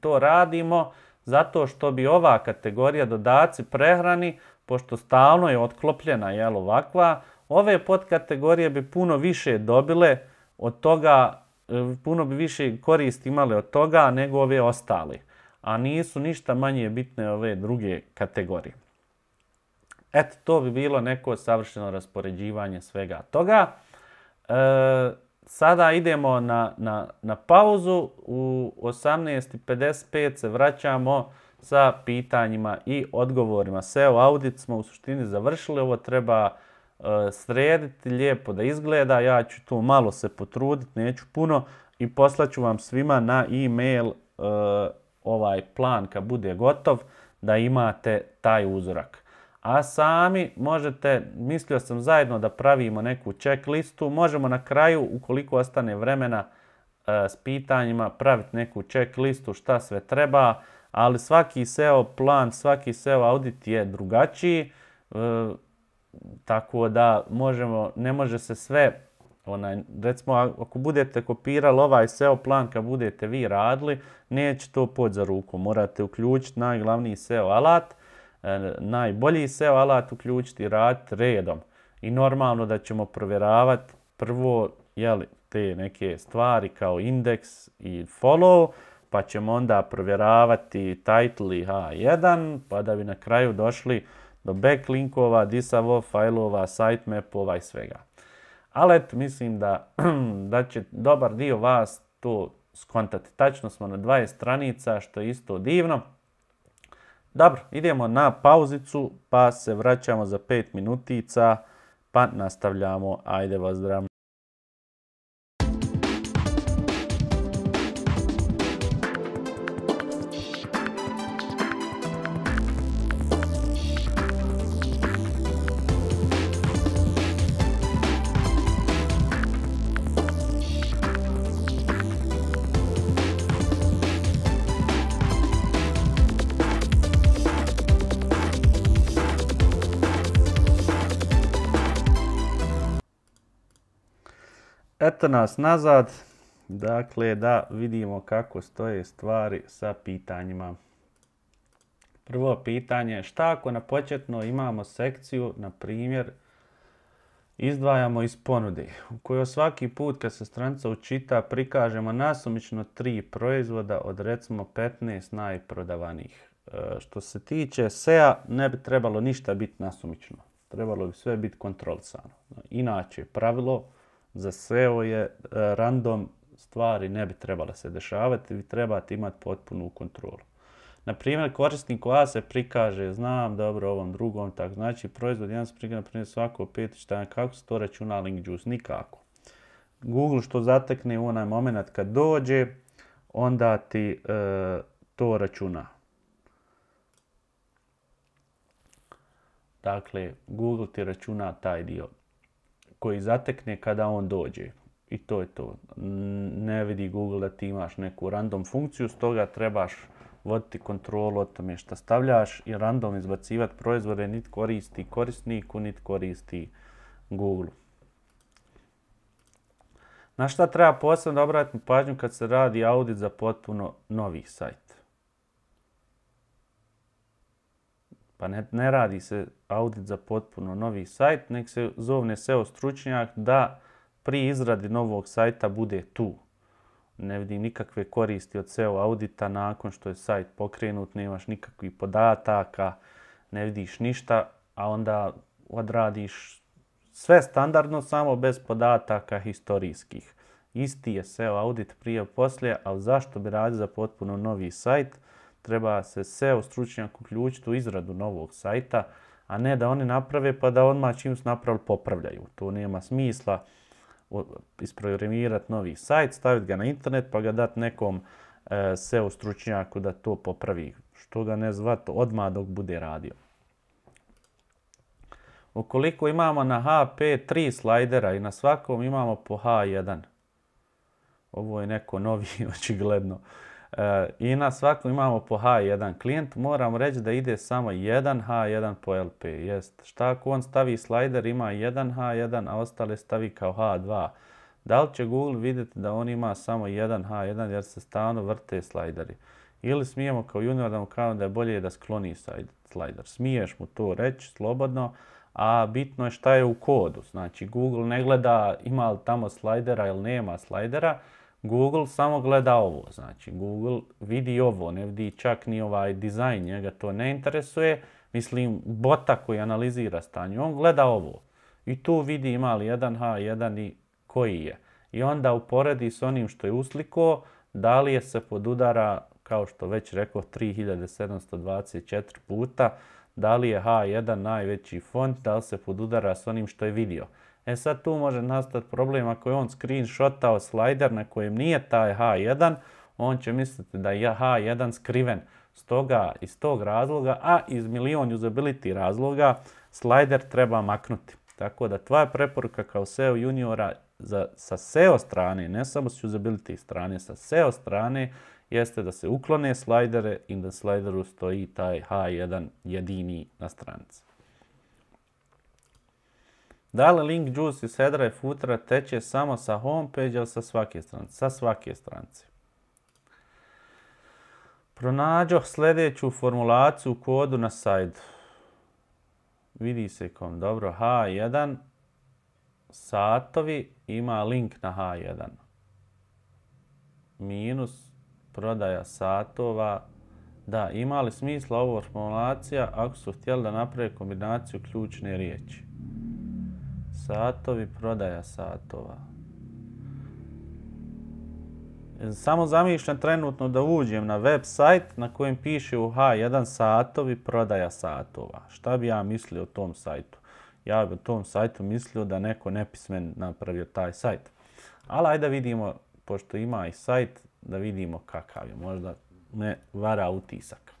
to radimo? Zato što bi ova kategorija dodaci prehrani, pošto stalno je otklopljena, jel ovakva, ove podkategorije bi puno više dobile od toga, e, puno bi više koristi imale od toga nego ove ostale a nisu ništa manje bitne ove druge kategorije. Eto, to bi bilo neko savršeno raspoređivanje svega toga. E, sada idemo na, na, na pauzu. U 18.55 se vraćamo sa pitanjima i odgovorima. SEO audit smo u suštini završili. Ovo treba e, srediti, lijepo da izgleda. Ja ću tu malo se potruditi, neću puno. I poslaću vam svima na e-mail e, ovaj plan kad bude gotov da imate taj uzorak. A sami možete, mislio sam zajedno da pravimo neku ček listu, možemo na kraju ukoliko ostane vremena e, s pitanjima praviti neku ček listu šta sve treba, ali svaki SEO plan, svaki SEO audit je drugačiji, e, tako da možemo, ne može se sve Onaj, recimo, ako budete kopirali ovaj SEO plan kad budete vi radili, neće to pod za ruku. Morate uključiti najglavniji SEO alat, e, najbolji SEO alat uključiti i redom. I normalno da ćemo provjeravati prvo jeli, te neke stvari kao indeks i follow, pa ćemo onda provjeravati title i H1, pa da bi na kraju došli do backlinkova, disavo, fajlova, sitemapova i svega. Ali eto, mislim da, da će dobar dio vas to skontati. Tačno smo na 20 stranica, što je isto divno. Dobro, idemo na pauzicu, pa se vraćamo za 5 minutica, pa nastavljamo. Ajde, vas eto nas nazad, dakle da vidimo kako stoje stvari sa pitanjima. Prvo pitanje, šta ako na početno imamo sekciju, na primjer, izdvajamo iz ponude, u kojoj svaki put kad se stranca učita prikažemo nasumično tri proizvoda od recimo 15 najprodavanih. E, što se tiče SEA, ne bi trebalo ništa biti nasumično. Trebalo bi sve biti kontrolisano. Inače, pravilo, za SEO je e, random stvari ne bi trebale se dešavati, vi trebate imati potpunu kontrolu. Na primjer, korisnik A se prikaže, znam, dobro, ovom drugom, tako, znači proizvod jedan se prikaže, na primjer, svako čitanja kako se to računa link juice? Nikako. Google što zatekne u onaj moment kad dođe, onda ti e, to računa. Dakle, Google ti računa taj dio koji zatekne kada on dođe. I to je to. Ne vidi Google da ti imaš neku random funkciju, stoga trebaš voditi kontrolu o tome što stavljaš i random izbacivati proizvode niti koristi korisniku, niti koristi Google. Na šta treba posebno obratiti pažnju kad se radi audit za potpuno novi sajt? Pa ne, radi se audit za potpuno novi sajt, nek se zovne SEO stručnjak da pri izradi novog sajta bude tu. Ne vidim nikakve koristi od SEO audita nakon što je sajt pokrenut, nemaš nikakvih podataka, ne vidiš ništa, a onda odradiš sve standardno, samo bez podataka historijskih. Isti je SEO audit prije poslije, ali zašto bi radi za potpuno novi sajt? Treba se SEO stručnjak uključiti u izradu novog sajta, a ne da oni naprave pa da odmah čim su napravili popravljaju. To nema smisla isprogramirati novi sajt, staviti ga na internet pa ga dati nekom e, SEO stručnjaku da to popravi. Što ga ne zvati odmah dok bude radio. Ukoliko imamo na HP tri slajdera i na svakom imamo po H1. Ovo je neko novi, očigledno. Eh, i na svakom imamo po H1 klijent, moram reći da ide samo jedan H1 po LP. Jest, šta ako on stavi slider ima jedan H1, a ostale stavi kao H2. Da li će Google vidjeti da on ima samo jedan H1 jer se stalno vrte slajderi? Ili smijemo kao junior da mu da je bolje da skloni slajder. Smiješ mu to reći slobodno, a bitno je šta je u kodu. Znači Google ne gleda ima li tamo slajdera ili nema slajdera, Google samo gleda ovo, znači Google vidi ovo, ne vidi čak ni ovaj dizajn, njega to ne interesuje, mislim bota koji analizira stanje, on gleda ovo i tu vidi ima li jedan h 1 i koji je. I onda uporedi s onim što je usliko, da li je se podudara, kao što već rekao, 3724 puta, da li je H1 najveći font, da li se podudara s onim što je vidio. E sad tu može nastati problem ako je on screenshotao slider na kojem nije taj H1, on će misliti da je H1 skriven. Stoga iz tog razloga, a iz milion usability razloga, slider treba maknuti. Tako da tvoja preporuka kao SEO juniora za, sa SEO strane, ne samo s usability strane, sa SEO strane, jeste da se uklone slajdere i da slajderu stoji taj H1 jedini na stranici. Da li link juice iz sedra i futra teče samo sa homepage ili sa svake stranice? Sa svake stranice. Pronađoh sljedeću formulaciju u kodu na sajdu. Vidi se kom. Dobro, H1 satovi ima link na H1. Minus prodaja satova. Da, ima li smisla ovo formulacija ako su htjeli da naprave kombinaciju ključne riječi? Satovi, prodaja satova. Samo zamišljam trenutno da uđem na web sajt na kojem piše u H1 satovi prodaja satova. Šta bi ja mislio o tom sajtu? Ja bi o tom sajtu mislio da neko nepismen napravio taj sajt. Ali ajde da vidimo, pošto ima i sajt, da vidimo kakav je. Možda me vara utisak.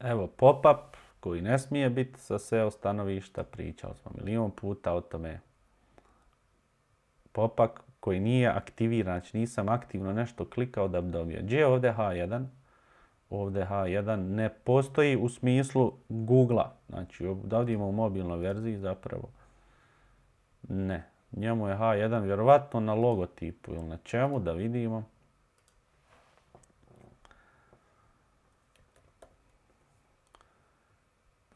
Evo pop-up koji ne smije biti sa SEO stanovišta, pričali smo milion puta o tome. Popak koji nije aktiviran, znači nisam aktivno nešto klikao da bi dobio. Gdje je ovdje H1? Ovdje H1 ne postoji u smislu google Znači ovdje vidimo u mobilnoj verziji zapravo. Ne, njemu je H1 vjerovatno na logotipu ili na čemu da vidimo.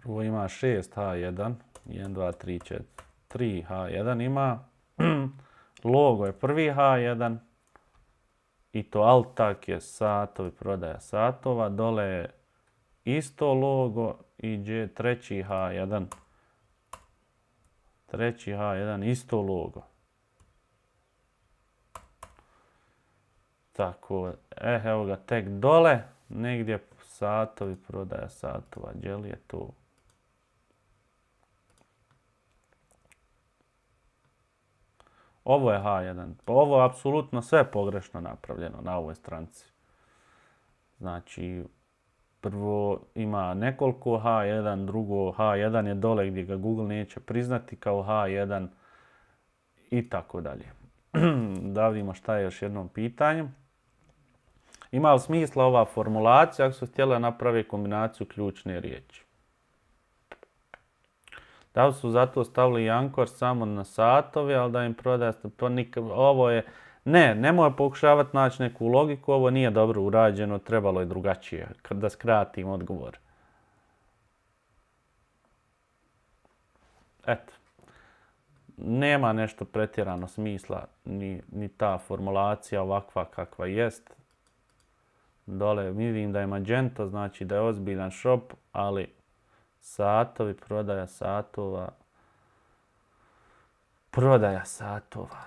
Ovo ima 6H1, 1, 2, 3, 4, 3H1 ima, logo je prvi H1 i to alt tak je satovi, prodaja satova, dole je isto logo i gdje treći H1, treći H1 isto logo. Tako, eh, evo ga tek dole, negdje satovi, prodaja satova, gdje li je to? Ovo je H1. Pa ovo je apsolutno sve pogrešno napravljeno na ovoj stranci. Znači, prvo ima nekoliko H1, drugo H1 je dole gdje ga Google neće priznati kao H1 i tako dalje. Da vidimo šta je još jednom pitanjem. Ima li smisla ova formulacija ako su htjela napraviti kombinaciju ključne riječi? Da li su zato stavili Jankor samo na satovi, ali da im prodaste, ovo je, ne, nemoj pokušavati naći neku logiku, ovo nije dobro urađeno, trebalo je drugačije, da skratim odgovor. Eto, nema nešto pretjerano smisla, ni, ta formulacija ovakva kakva jest. Dole vidim da je Magento, znači da je ozbiljan šop, ali Satovi, prodaja satova. Prodaja satova.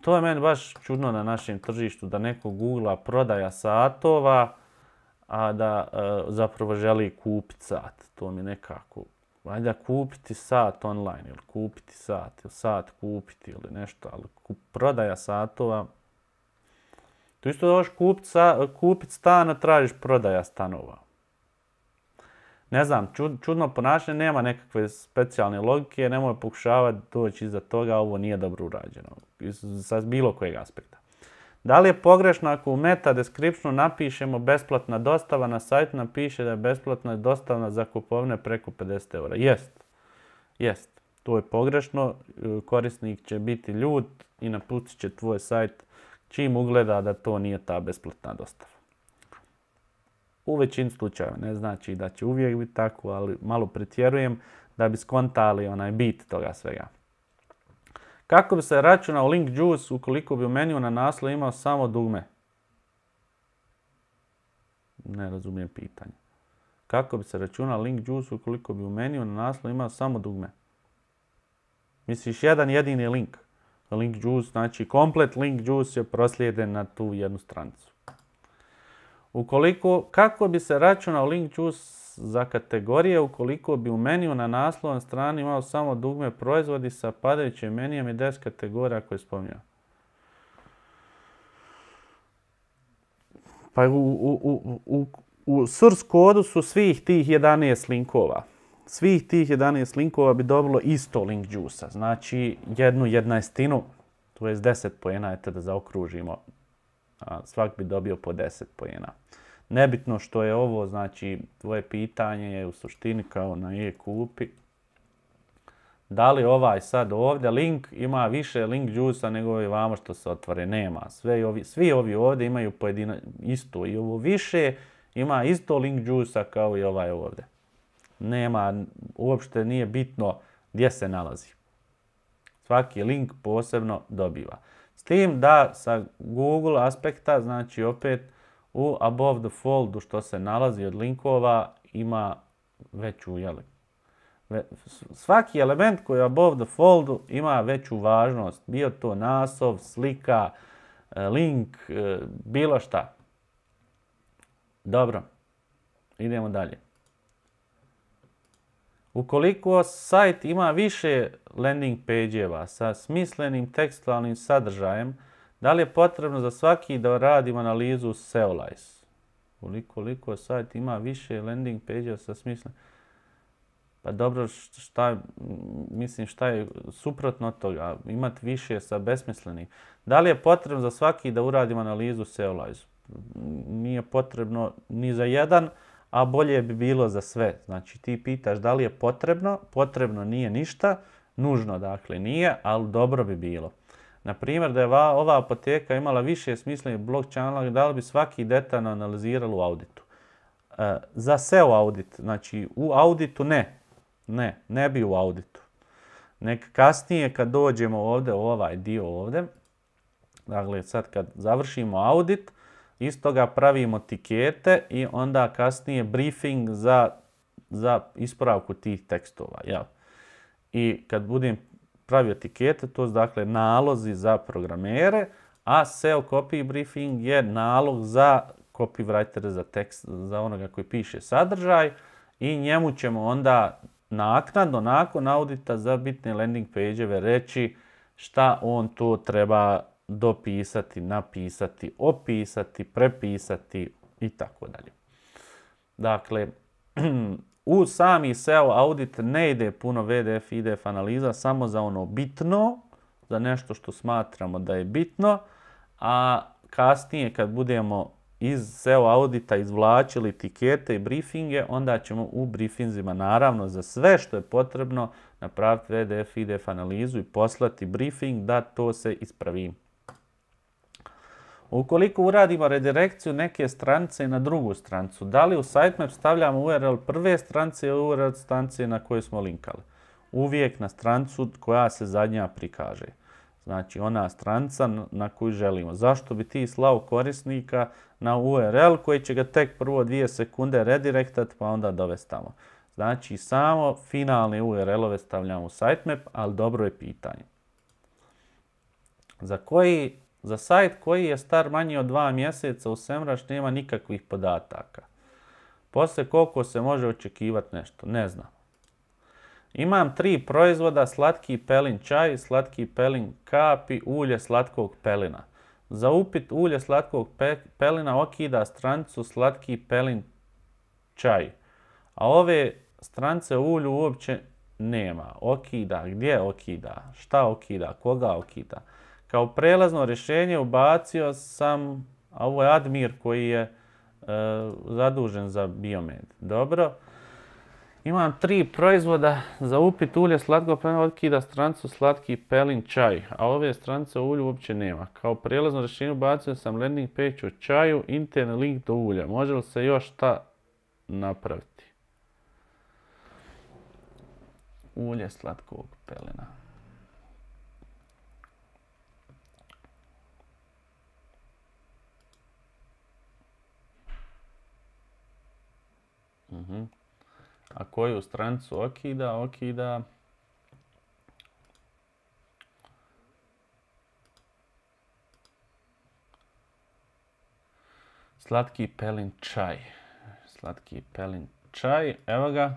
To je meni baš čudno na našem tržištu da neko googla prodaja satova, a da e, zapravo želi kupiti sat. To mi nekako... Valjda kupiti sat online ili kupiti sat ili sat kupiti ili nešto, ali prodaja satova... To isto doš kupiti kupit stan, tražiš prodaja stanova ne znam, čudno ponašanje, nema nekakve specijalne logike, nemoj pokušavati doći iza toga, ovo nije dobro urađeno, sa bilo kojeg aspekta. Da li je pogrešno ako u meta descriptionu napišemo besplatna dostava, na sajtu napiše da je besplatna dostava za kupovne preko 50 eura? Jest, jest. To je pogrešno, e, korisnik će biti ljud i napustit će tvoj sajt čim ugleda da to nije ta besplatna dostava u većini slučajeva. Ne znači da će uvijek biti tako, ali malo pretjerujem da bi skontali onaj bit toga svega. Kako bi se računao link juice ukoliko bi u meniju na naslo imao samo dugme? Ne razumijem pitanje. Kako bi se računao link juice ukoliko bi u meniju na naslo imao samo dugme? Misliš jedan jedini link. Link juice, znači komplet link juice je proslijeden na tu jednu stranicu. Ukoliko, kako bi se računao link juice za kategorije ukoliko bi u meniju na naslovnoj strani imao samo dugme proizvodi sa padajućim menijem i 10 kategorija koje spominjao. Pa u, u, u, u source kodu su svih tih 11 linkova. Svih tih 11 linkova bi dobilo isto link juice Znači jednu jednaestinu, to je 10 pojena, da zaokružimo svak bi dobio po 10 pojena. Nebitno što je ovo, znači tvoje pitanje je u suštini kao na e-kupi. Da li ovaj sad ovdje link ima više link juice nego ovi vamo što se otvore? Nema. svi ovi ovdje imaju pojedina, isto i ovo više ima isto link juice kao i ovaj ovdje. Nema, uopšte nije bitno gdje se nalazi. Svaki link posebno dobiva tim da sa Google aspekta, znači opet u above the foldu što se nalazi od linkova ima veću, jeli, svaki element koji je above the foldu ima veću važnost. Bio to nasov, slika, e, link, e, bilo šta. Dobro, idemo dalje. Ukoliko sajt ima više landing page sa smislenim tekstualnim sadržajem, da li je potrebno za svaki da radim analizu SEOLIZE? Ukoliko sajt ima više landing page sa smislenim... Pa dobro, šta, mislim šta je suprotno od toga, imati više sa besmislenim. Da li je potrebno za svaki da uradim analizu SEOLIZE? Nije potrebno ni za jedan, a bolje bi bilo za sve. Znači ti pitaš da li je potrebno, potrebno nije ništa, nužno dakle nije, ali dobro bi bilo. Na primjer, da je ova apoteka imala više smislenih blok članaka, da li bi svaki detaljno analizirali u auditu. E, za za u audit, znači u auditu ne, ne, ne bi u auditu. Nek kasnije kad dođemo ovdje ovaj dio ovdje, dakle sad kad završimo audit, iz toga pravimo tikete i onda kasnije briefing za, za ispravku tih tekstova. Ja. I kad budem pravio tikete, to su dakle nalozi za programere, a SEO copy briefing je nalog za copywriter za tekst, za onoga koji piše sadržaj i njemu ćemo onda naknadno, nakon audita za bitne landing page reći šta on to treba dopisati, napisati, opisati, prepisati i tako dalje. Dakle, u sami SEO audit ne ide puno VDF, IDF analiza, samo za ono bitno, za nešto što smatramo da je bitno, a kasnije kad budemo iz SEO audita izvlačili tikete i briefinge, onda ćemo u briefinzima naravno za sve što je potrebno napraviti VDF, IDF analizu i poslati briefing da to se ispravi. Ukoliko uradimo redirekciju neke stranice na drugu strancu, da li u sitemap stavljamo URL prve strance ili URL stranice na koju smo linkali? Uvijek na strancu koja se zadnja prikaže. Znači ona stranca na koju želimo. Zašto bi ti slao korisnika na URL koji će ga tek prvo dvije sekunde redirektat pa onda dovesti tamo. Znači samo finalne URL-ove stavljamo u sitemap, ali dobro je pitanje. Za koji za sajt koji je star manji od dva mjeseca u Semraš nema nikakvih podataka. Poslije koliko se može očekivati nešto, ne znam. Imam tri proizvoda, slatki pelin čaj, slatki pelin kapi, ulje slatkog pelina. Za upit ulje slatkog pelina okida strancu slatki pelin čaj. A ove strance ulju uopće nema. Okida, gdje okida, šta okida, koga okida. Kao prelazno rješenje ubacio sam, a ovo je Admir koji je e, zadužen za biomed. Dobro. Imam tri proizvoda za upit ulje slatko pelin otkida strancu slatki pelin čaj, a ove strance ulju uopće nema. Kao prijelazno rješenje ubacio sam landing page u čaju, interni link do ulja. Može li se još šta napraviti? Ulje slatkog pelena. Mhm. A koju strancu okida? Okida... Slatki pelin čaj. Slatki pelin čaj. Evo ga.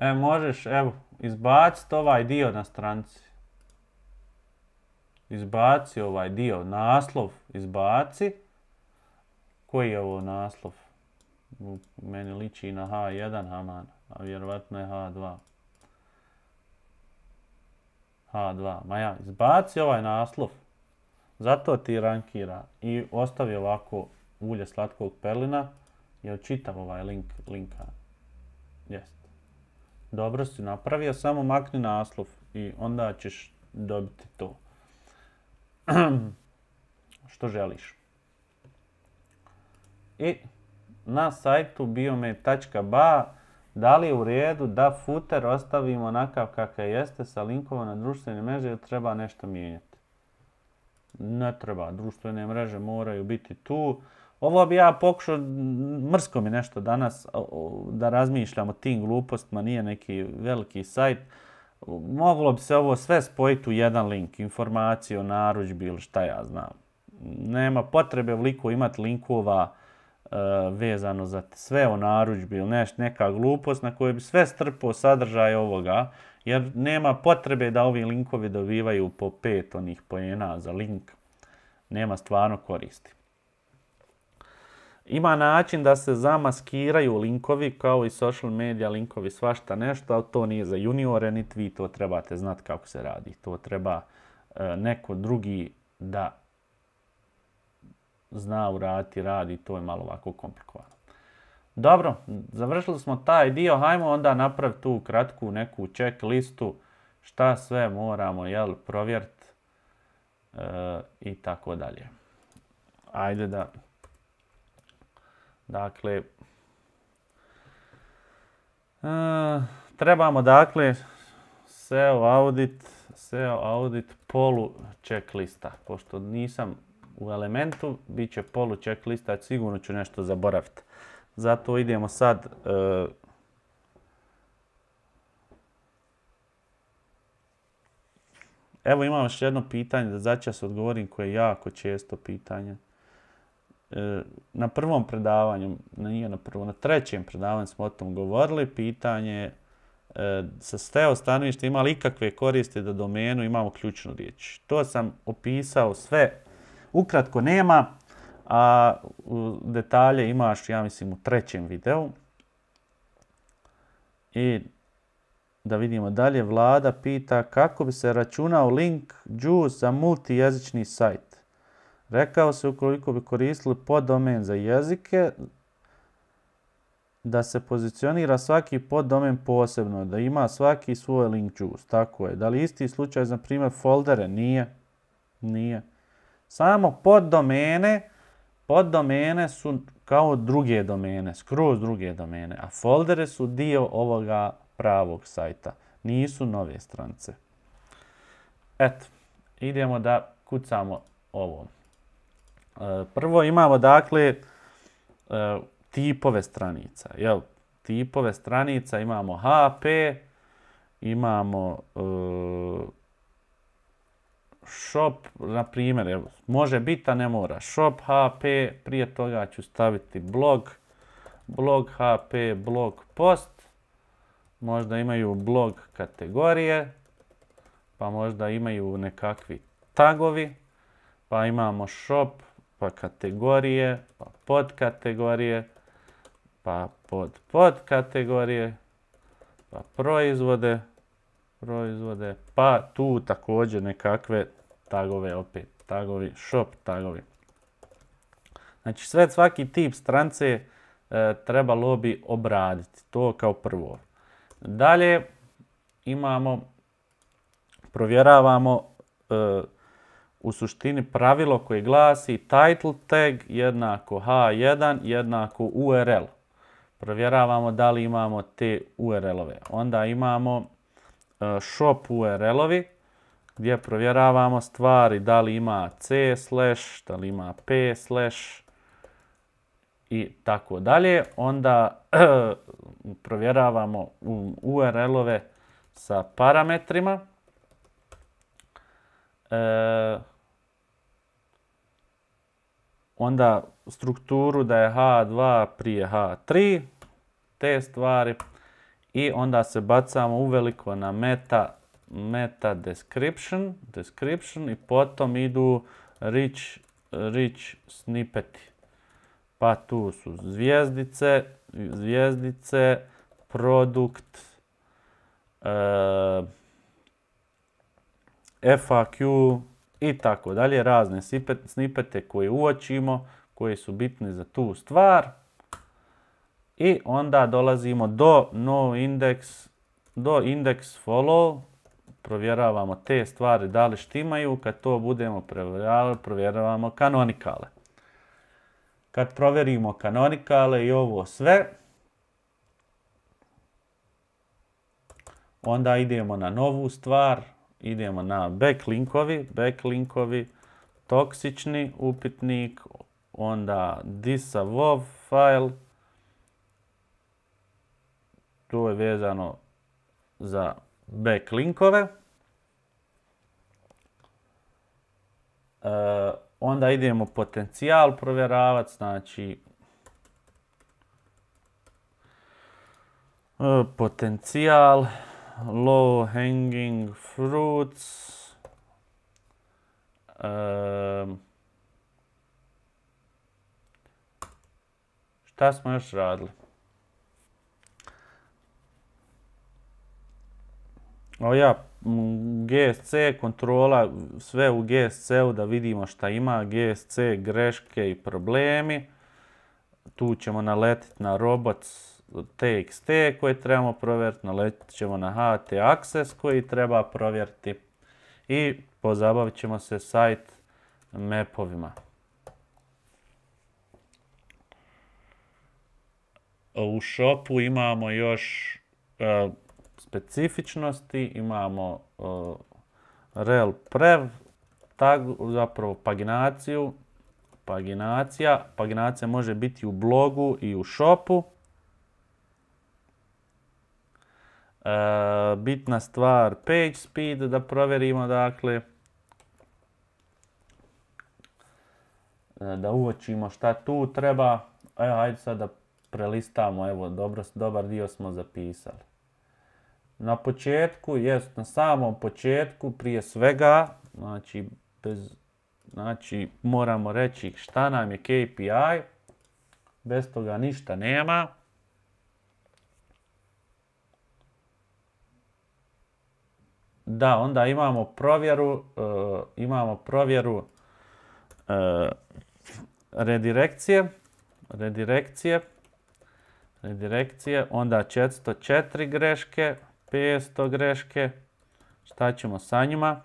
E, možeš, evo, izbaciti ovaj dio na stranici. Izbaci ovaj dio, naslov izbaci. Koji je ovo naslov? Meni liči na H1 Haman, a vjerovatno je H2. H2, ma ja, izbaci ovaj naslov. Zato ti rankira i ostavi ovako ulje slatkog perlina, jer čitav ovaj link, linka. Jeste. Dobro si napravio, samo makni naslov i onda ćeš dobiti to. Što želiš. I na sajtu biome.ba da li je u redu da footer ostavimo onakav kakav jeste sa linkova na društvene mreže ili treba nešto mijenjati? Ne treba, društvene mreže moraju biti tu. Ovo bi ja pokušao, mrsko mi nešto danas, da razmišljam o tim glupostima, nije neki veliki sajt. Moglo bi se ovo sve spojiti u jedan link, informacije o naručbi ili šta ja znam. Nema potrebe vliko imati linkova e, vezano za sve o naručbi ili neš, neka glupost na kojoj bi sve strpao sadržaj ovoga, jer nema potrebe da ovi linkovi dobivaju po pet onih pojena za link. Nema stvarno koristi. Ima način da se zamaskiraju linkovi, kao i social media linkovi, svašta nešto, ali to nije za juniore, niti vi to trebate znati kako se radi. To treba e, neko drugi da zna uraditi, radi, to je malo ovako komplikovano. Dobro, završili smo taj dio, hajmo onda napraviti tu kratku neku check listu, šta sve moramo jel, provjeriti e, i tako dalje. Ajde da Dakle, e, trebamo dakle SEO audit, SEO audit polu checklista. Pošto nisam u elementu, bit će polu checklista, sigurno ću nešto zaboraviti. Zato idemo sad e, Evo imam još jedno pitanje, da začas odgovorim koje je jako često pitanje na prvom predavanju, nije na prvom, na trećem predavanju smo o tom govorili, pitanje e, sa steo stanovište ima li ikakve koristi da domenu imamo ključnu riječ. To sam opisao sve, ukratko nema, a detalje imaš, ja mislim, u trećem videu. I da vidimo dalje, vlada pita kako bi se računao link juice za multijezični sajt. Rekao se ukoliko bi koristili poddomen za jezike, da se pozicionira svaki poddomen posebno, da ima svaki svoj link juice, tako je. Da li isti slučaj za primjer foldere? Nije. Nije. Samo poddomene, poddomene su kao druge domene, skroz druge domene, a foldere su dio ovoga pravog sajta. Nisu nove strance. Eto, idemo da kucamo ovom. E, prvo imamo dakle e, tipove stranica, jel? Tipove stranica imamo HP, imamo e, shop, na primjer, može biti, a ne mora. Shop HP, prije toga ću staviti blog, blog HP, blog post, možda imaju blog kategorije, pa možda imaju nekakvi tagovi, pa imamo shop, pa kategorije, pa podkategorije, pa pod podkategorije, pa proizvode, proizvode, pa tu također nekakve tagove opet, tagovi, shop tagovi. Znači sve svaki tip strance e, trebalo bi obraditi, to kao prvo. Dalje imamo, provjeravamo e, u suštini pravilo koje glasi title tag jednako h1 jednako url. Provjeravamo da li imamo te url-ove. Onda imamo e, shop url-ovi gdje provjeravamo stvari da li ima c slash, da li ima p slash i tako dalje. Onda provjeravamo url-ove sa parametrima. E, onda strukturu da je H2 prije H3, te stvari. I onda se bacamo uveliko na meta, meta description, description i potom idu rich, rich snippeti. Pa tu su zvijezdice, zvijezdice, produkt, e, eh, FAQ, i tako dalje. Razne snipete koje uočimo, koje su bitne za tu stvar. I onda dolazimo do no index, do index follow. Provjeravamo te stvari da li štimaju. Kad to budemo provjeravali, provjeravamo kanonikale. Kad provjerimo kanonikale i ovo sve, onda idemo na novu stvar, idemo na backlinkovi, backlinkovi, toksični upitnik, onda disavow file, tu je vezano za backlinkove. E, onda idemo potencijal provjeravati, znači e, potencijal low hanging fruits šta smo još radili O ja, GSC kontrola, sve u GSC-u da vidimo šta ima, GSC greške i problemi. Tu ćemo naletiti na robots txt koje trebamo provjeriti, naletit ćemo na ht access koji treba provjeriti i pozabavit ćemo se sajt mapovima. U shopu imamo još e, specifičnosti, imamo e, rel prev, zapravo paginaciju, paginacija, paginacija može biti u blogu i u shopu. Eh, bitna stvar page speed da proverimo dakle. Eh, da uočimo šta tu treba. Evo, hajde sad da prelistamo, evo, dobro, dobar dio smo zapisali. Na početku, jest, na samom početku, prije svega, znači, bez, znači, moramo reći šta nam je KPI, bez toga ništa nema. Da, onda imamo provjeru, e, imamo provjeru uh, redirekcije, redirekcije, redirekcije, onda 404 greške, 500 greške, šta ćemo sa njima,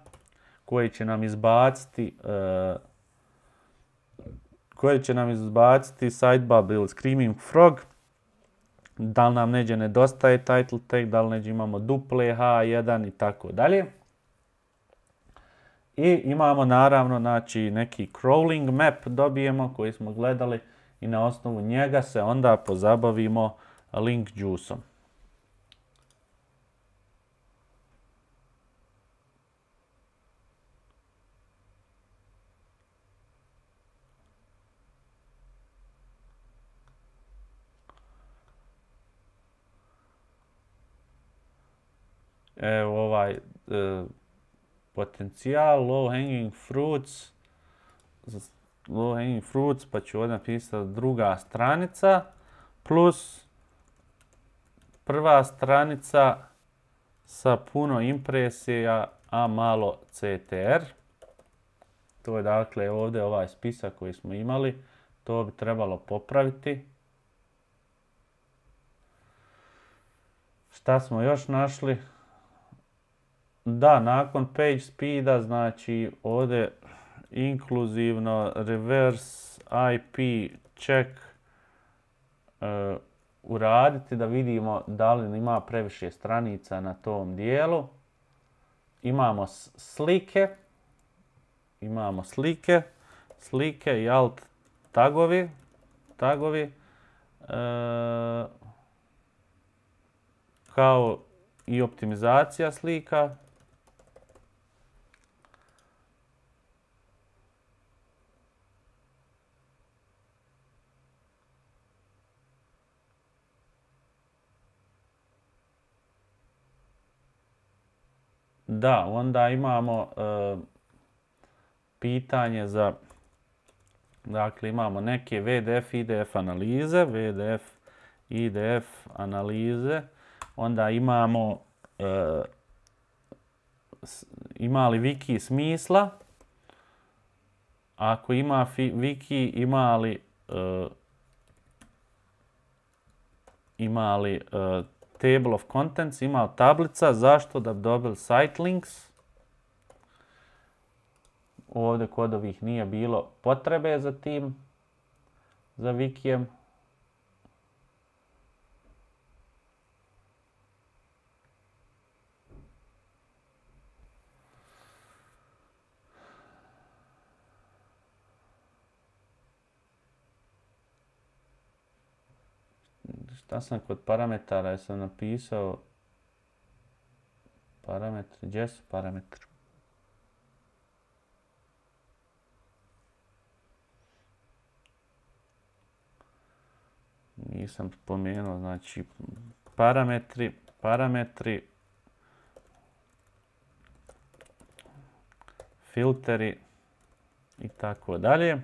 koji će nam izbaciti uh, koji će nam izbaciti sidebub ili Screaming Frog da li nam neđe nedostaje title tag, da li neđe imamo duple, H1 i tako dalje. I imamo naravno znači, neki crawling map dobijemo koji smo gledali i na osnovu njega se onda pozabavimo link juice-om. Evo ovaj e, potencijal, low hanging fruits, low hanging fruits, pa ću ovdje napisati druga stranica, plus prva stranica sa puno impresija, a malo CTR. To je dakle ovdje ovaj spisak koji smo imali, to bi trebalo popraviti. Šta smo još našli? Da, nakon page speeda, znači ovdje inkluzivno reverse IP check e, uraditi da vidimo da li ima previše stranica na tom dijelu. Imamo slike, imamo slike, slike i alt tagovi, tagovi e, kao i optimizacija slika, Da, onda imamo eh, pitanje za, dakle imamo neke VDF, IDF analize, VDF, IDF analize, onda imamo imali eh, ima li wiki smisla, ako ima viki wiki ima li, eh, ima li table of contents imao tablica. Zašto? Da bi dobili site links. Ovdje kod ovih nije bilo potrebe za tim, za wikijem. Šta sam kod parametara, sam napisao parametri, gdje su parametri? Nisam spomenuo, znači parametri, parametri, filteri i tako dalje.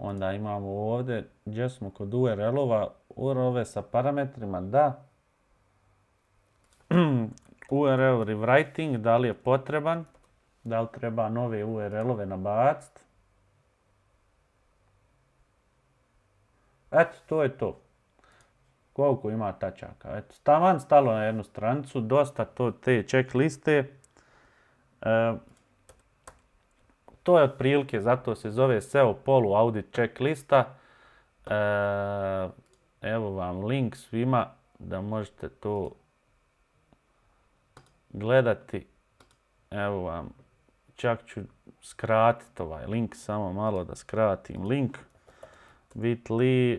Onda imamo ovdje gdje smo kod URL-ova, URL-ove sa parametrima da. URL rewriting, da li je potreban, da li treba nove URL-ove nabaciti. Eto, to je to. Koliko ima tačaka. Eto, taman stalo na jednu stranicu, dosta to te checkliste. E, to je otprilike, zato se zove SEO polu audit lista. E, evo vam link svima da možete to gledati. Evo vam, čak ću skratiti ovaj link, samo malo da skratim link. Bitly,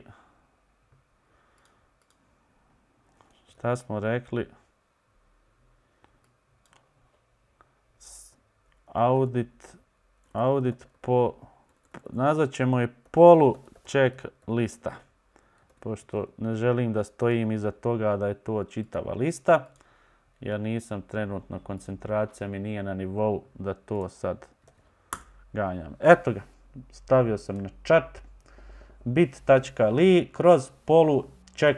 šta smo rekli? Audit audit po, nazvat ćemo je polu check lista. Pošto ne želim da stojim iza toga da je to čitava lista. Ja nisam trenutno, koncentracija mi nije na nivou da to sad ganjam. Eto ga, stavio sam na chat bit.li kroz polu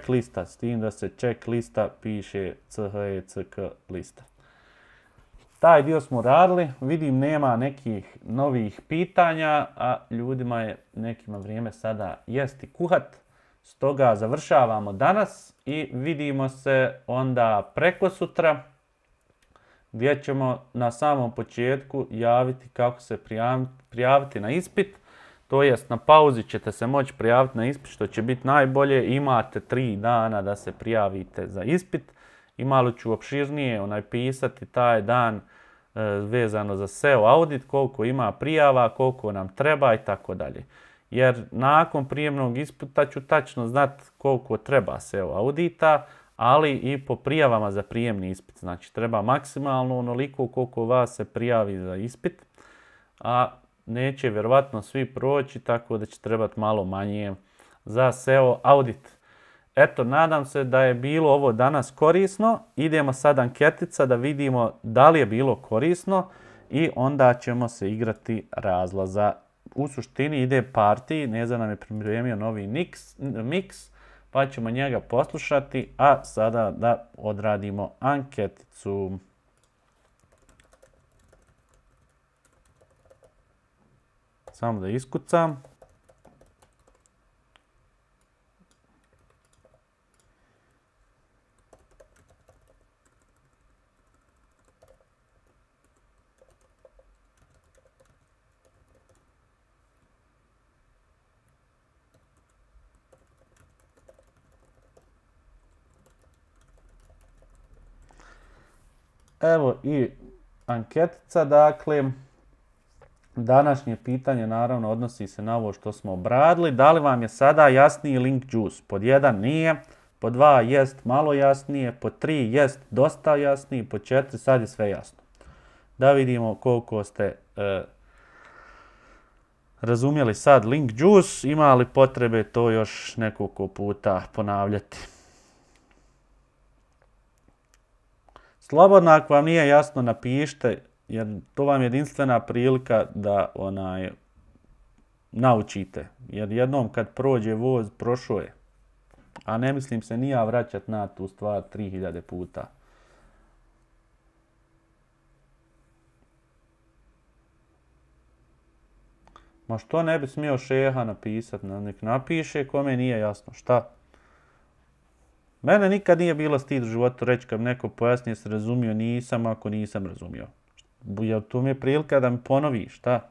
lista. s tim da se lista piše chck e lista. Taj dio smo radili, vidim nema nekih novih pitanja, a ljudima je nekima vrijeme sada jesti kuhat. Stoga završavamo danas i vidimo se onda preko sutra gdje ćemo na samom početku javiti kako se prijaviti na ispit. To jest na pauzi ćete se moći prijaviti na ispit što će biti najbolje. Imate tri dana da se prijavite za ispit i malo ću opširnije onaj pisati taj dan E, vezano za SEO audit, koliko ima prijava, koliko nam treba i tako dalje. Jer nakon prijemnog ispita ću tačno znat koliko treba SEO audita, ali i po prijavama za prijemni ispit. Znači treba maksimalno onoliko koliko vas se prijavi za ispit, a neće vjerovatno svi proći, tako da će trebati malo manje za SEO audit. Eto, nadam se da je bilo ovo danas korisno. Idemo sad anketica da vidimo da li je bilo korisno i onda ćemo se igrati razlaza. U suštini ide partiji, Neza nam je pripremio novi mix. pa ćemo njega poslušati, a sada da odradimo anketicu. Samo da iskucam. Evo i anketica, dakle, današnje pitanje naravno odnosi se na ovo što smo obradili. Da li vam je sada jasniji link juice? Pod 1 nije, pod 2 jest malo jasnije, pod 3 jest dosta jasniji, pod 4 sad je sve jasno. Da vidimo koliko ste e, razumjeli sad link juice, ima li potrebe to još nekoliko puta ponavljati. Slobodno ako vam nije jasno napišite, jer to vam je jedinstvena prilika da onaj, naučite. Jer jednom kad prođe voz, prošlo je. A ne mislim se nija vraćat na tu stvar 3000 puta. Ma što ne bi smio šeha napisat? Nek napiše kome nije jasno. Šta? Mene nikad nije bilo stid u životu reći kad neko pojasni se razumio nisam ako nisam razumio. Jel tu mi je prilika da mi ponovi šta?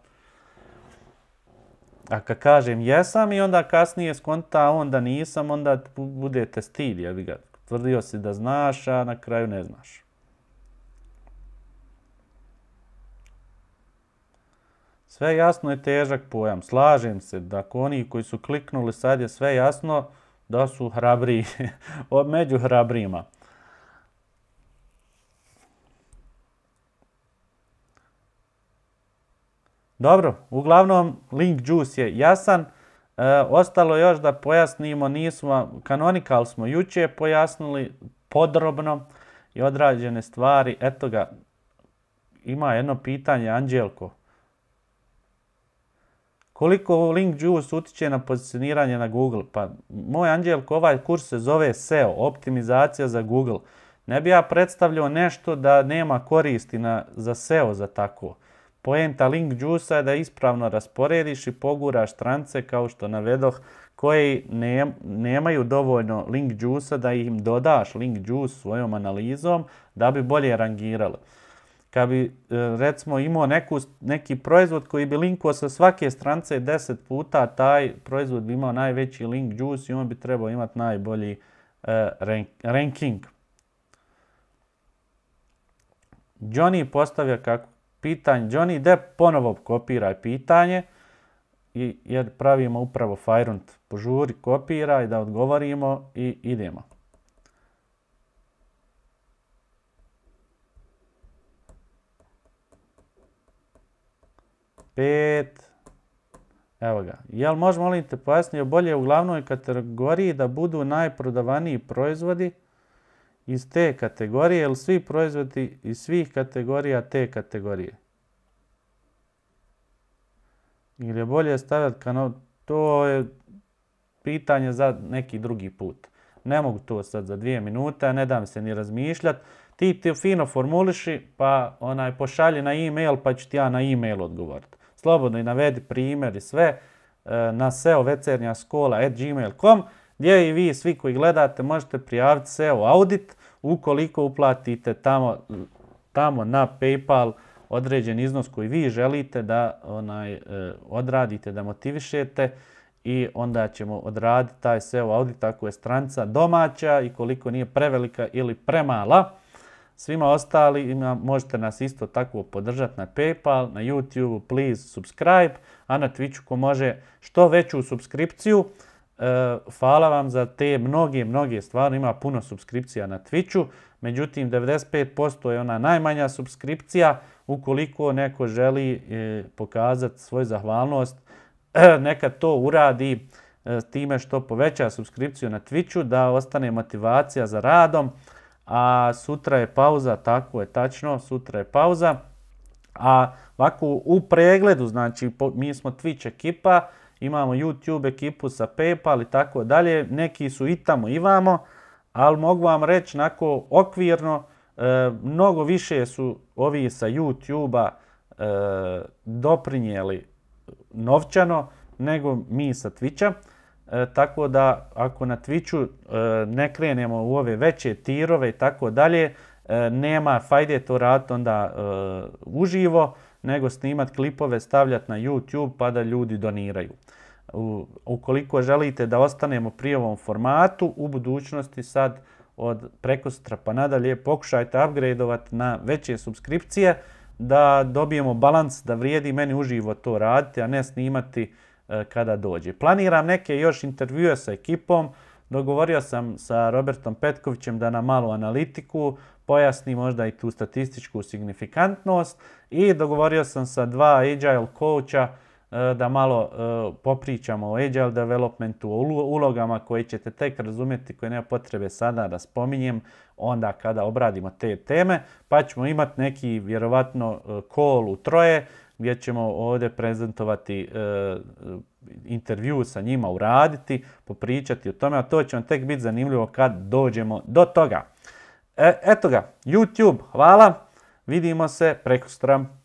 A kad kažem jesam i onda kasnije skonta onda nisam, onda budete stid, jel bi ga tvrdio si da znaš, a na kraju ne znaš. Sve jasno je težak pojam. Slažem se da oni koji su kliknuli sad je sve jasno, da su hrabriji, među hrabrima. Dobro, uglavnom link juice je jasan. E, ostalo još da pojasnimo, nismo, kanonikal smo jučer pojasnili podrobno i odrađene stvari. Eto ga, ima jedno pitanje, Anđelko. Koliko link juice utječe na pozicioniranje na Google? Pa moj anđelko, ovaj kurs se zove SEO, optimizacija za Google. Ne bi ja predstavljao nešto da nema koristi za SEO za tako. Poenta link juice je da ispravno rasporediš i poguraš strance kao što navedoh koji nemaju dovoljno link juice da im dodaš link juice svojom analizom da bi bolje rangirali. Kad bi, e, recimo, imao neku, neki proizvod koji bi linkuo sa svake strance 10 puta, taj proizvod bi imao najveći link juice i on bi trebao imati najbolji e, ranking. Johnny postavlja kako pitanje. Johnny Depp ponovo kopiraj pitanje i jer pravimo upravo Fajrunt. Požuri, kopiraj da odgovorimo i idemo. pet, evo ga. Jel može, molim te, pojasnije bolje u glavnoj kategoriji da budu najprodavaniji proizvodi iz te kategorije, ili svi proizvodi iz svih kategorija te kategorije. Ili je bolje stavljati to je pitanje za neki drugi put. Ne mogu to sad za dvije minute, ne dam se ni razmišljati. Ti ti fino formuliši, pa onaj pošalji na e-mail, pa ću ti ja na e-mail odgovoriti slobodno i navedi primjer i sve e, na seo.vecernjaskola.gmail.com vecernja gdje i vi svi koji gledate možete prijaviti SEO audit ukoliko uplatite tamo, tamo na Paypal određen iznos koji vi želite da onaj, e, odradite, da motivišete i onda ćemo odraditi taj SEO audit ako je stranca domaća i koliko nije prevelika ili premala. Svima ostalima možete nas isto tako podržati na Paypal, na YouTube, please subscribe, a na Twitchu ko može što veću subskripciju. E, hvala vam za te mnoge, mnoge stvari. Ima puno subskripcija na Twitchu, međutim 95% je ona najmanja subskripcija. Ukoliko neko želi e, pokazati svoju zahvalnost, neka to uradi e, time što poveća subskripciju na Twitchu, da ostane motivacija za radom a sutra je pauza, tako je tačno, sutra je pauza. A ovako u pregledu, znači mi smo Twitch ekipa, imamo YouTube ekipu sa Paypal i tako dalje, neki su i tamo i vamo, ali mogu vam reći nako okvirno, e, mnogo više su ovi sa YouTube-a e, doprinijeli novčano nego mi sa Twitcha. E, tako da ako na Twitchu e, ne krenemo u ove veće tirove i tako dalje, e, nema fajde to raditi onda uživo, nego snimat klipove, stavljati na YouTube pa da ljudi doniraju. ukoliko želite da ostanemo pri ovom formatu, u budućnosti sad od preko sutra pa nadalje pokušajte upgradeovati na veće subskripcije da dobijemo balans, da vrijedi meni uživo to raditi, a ne snimati E, kada dođe. Planiram neke još intervjue sa ekipom, dogovorio sam sa Robertom Petkovićem da na malu analitiku pojasni možda i tu statističku signifikantnost i dogovorio sam sa dva agile coacha e, da malo e, popričamo o agile developmentu, o ulogama koje ćete tek razumjeti, koje nema potrebe sada da spominjem, onda kada obradimo te teme, pa ćemo imati neki vjerovatno call u troje gdje ćemo ovdje prezentovati e, intervju sa njima, uraditi, popričati o tome, a to će vam tek biti zanimljivo kad dođemo do toga. E, eto ga, YouTube, hvala, vidimo se preko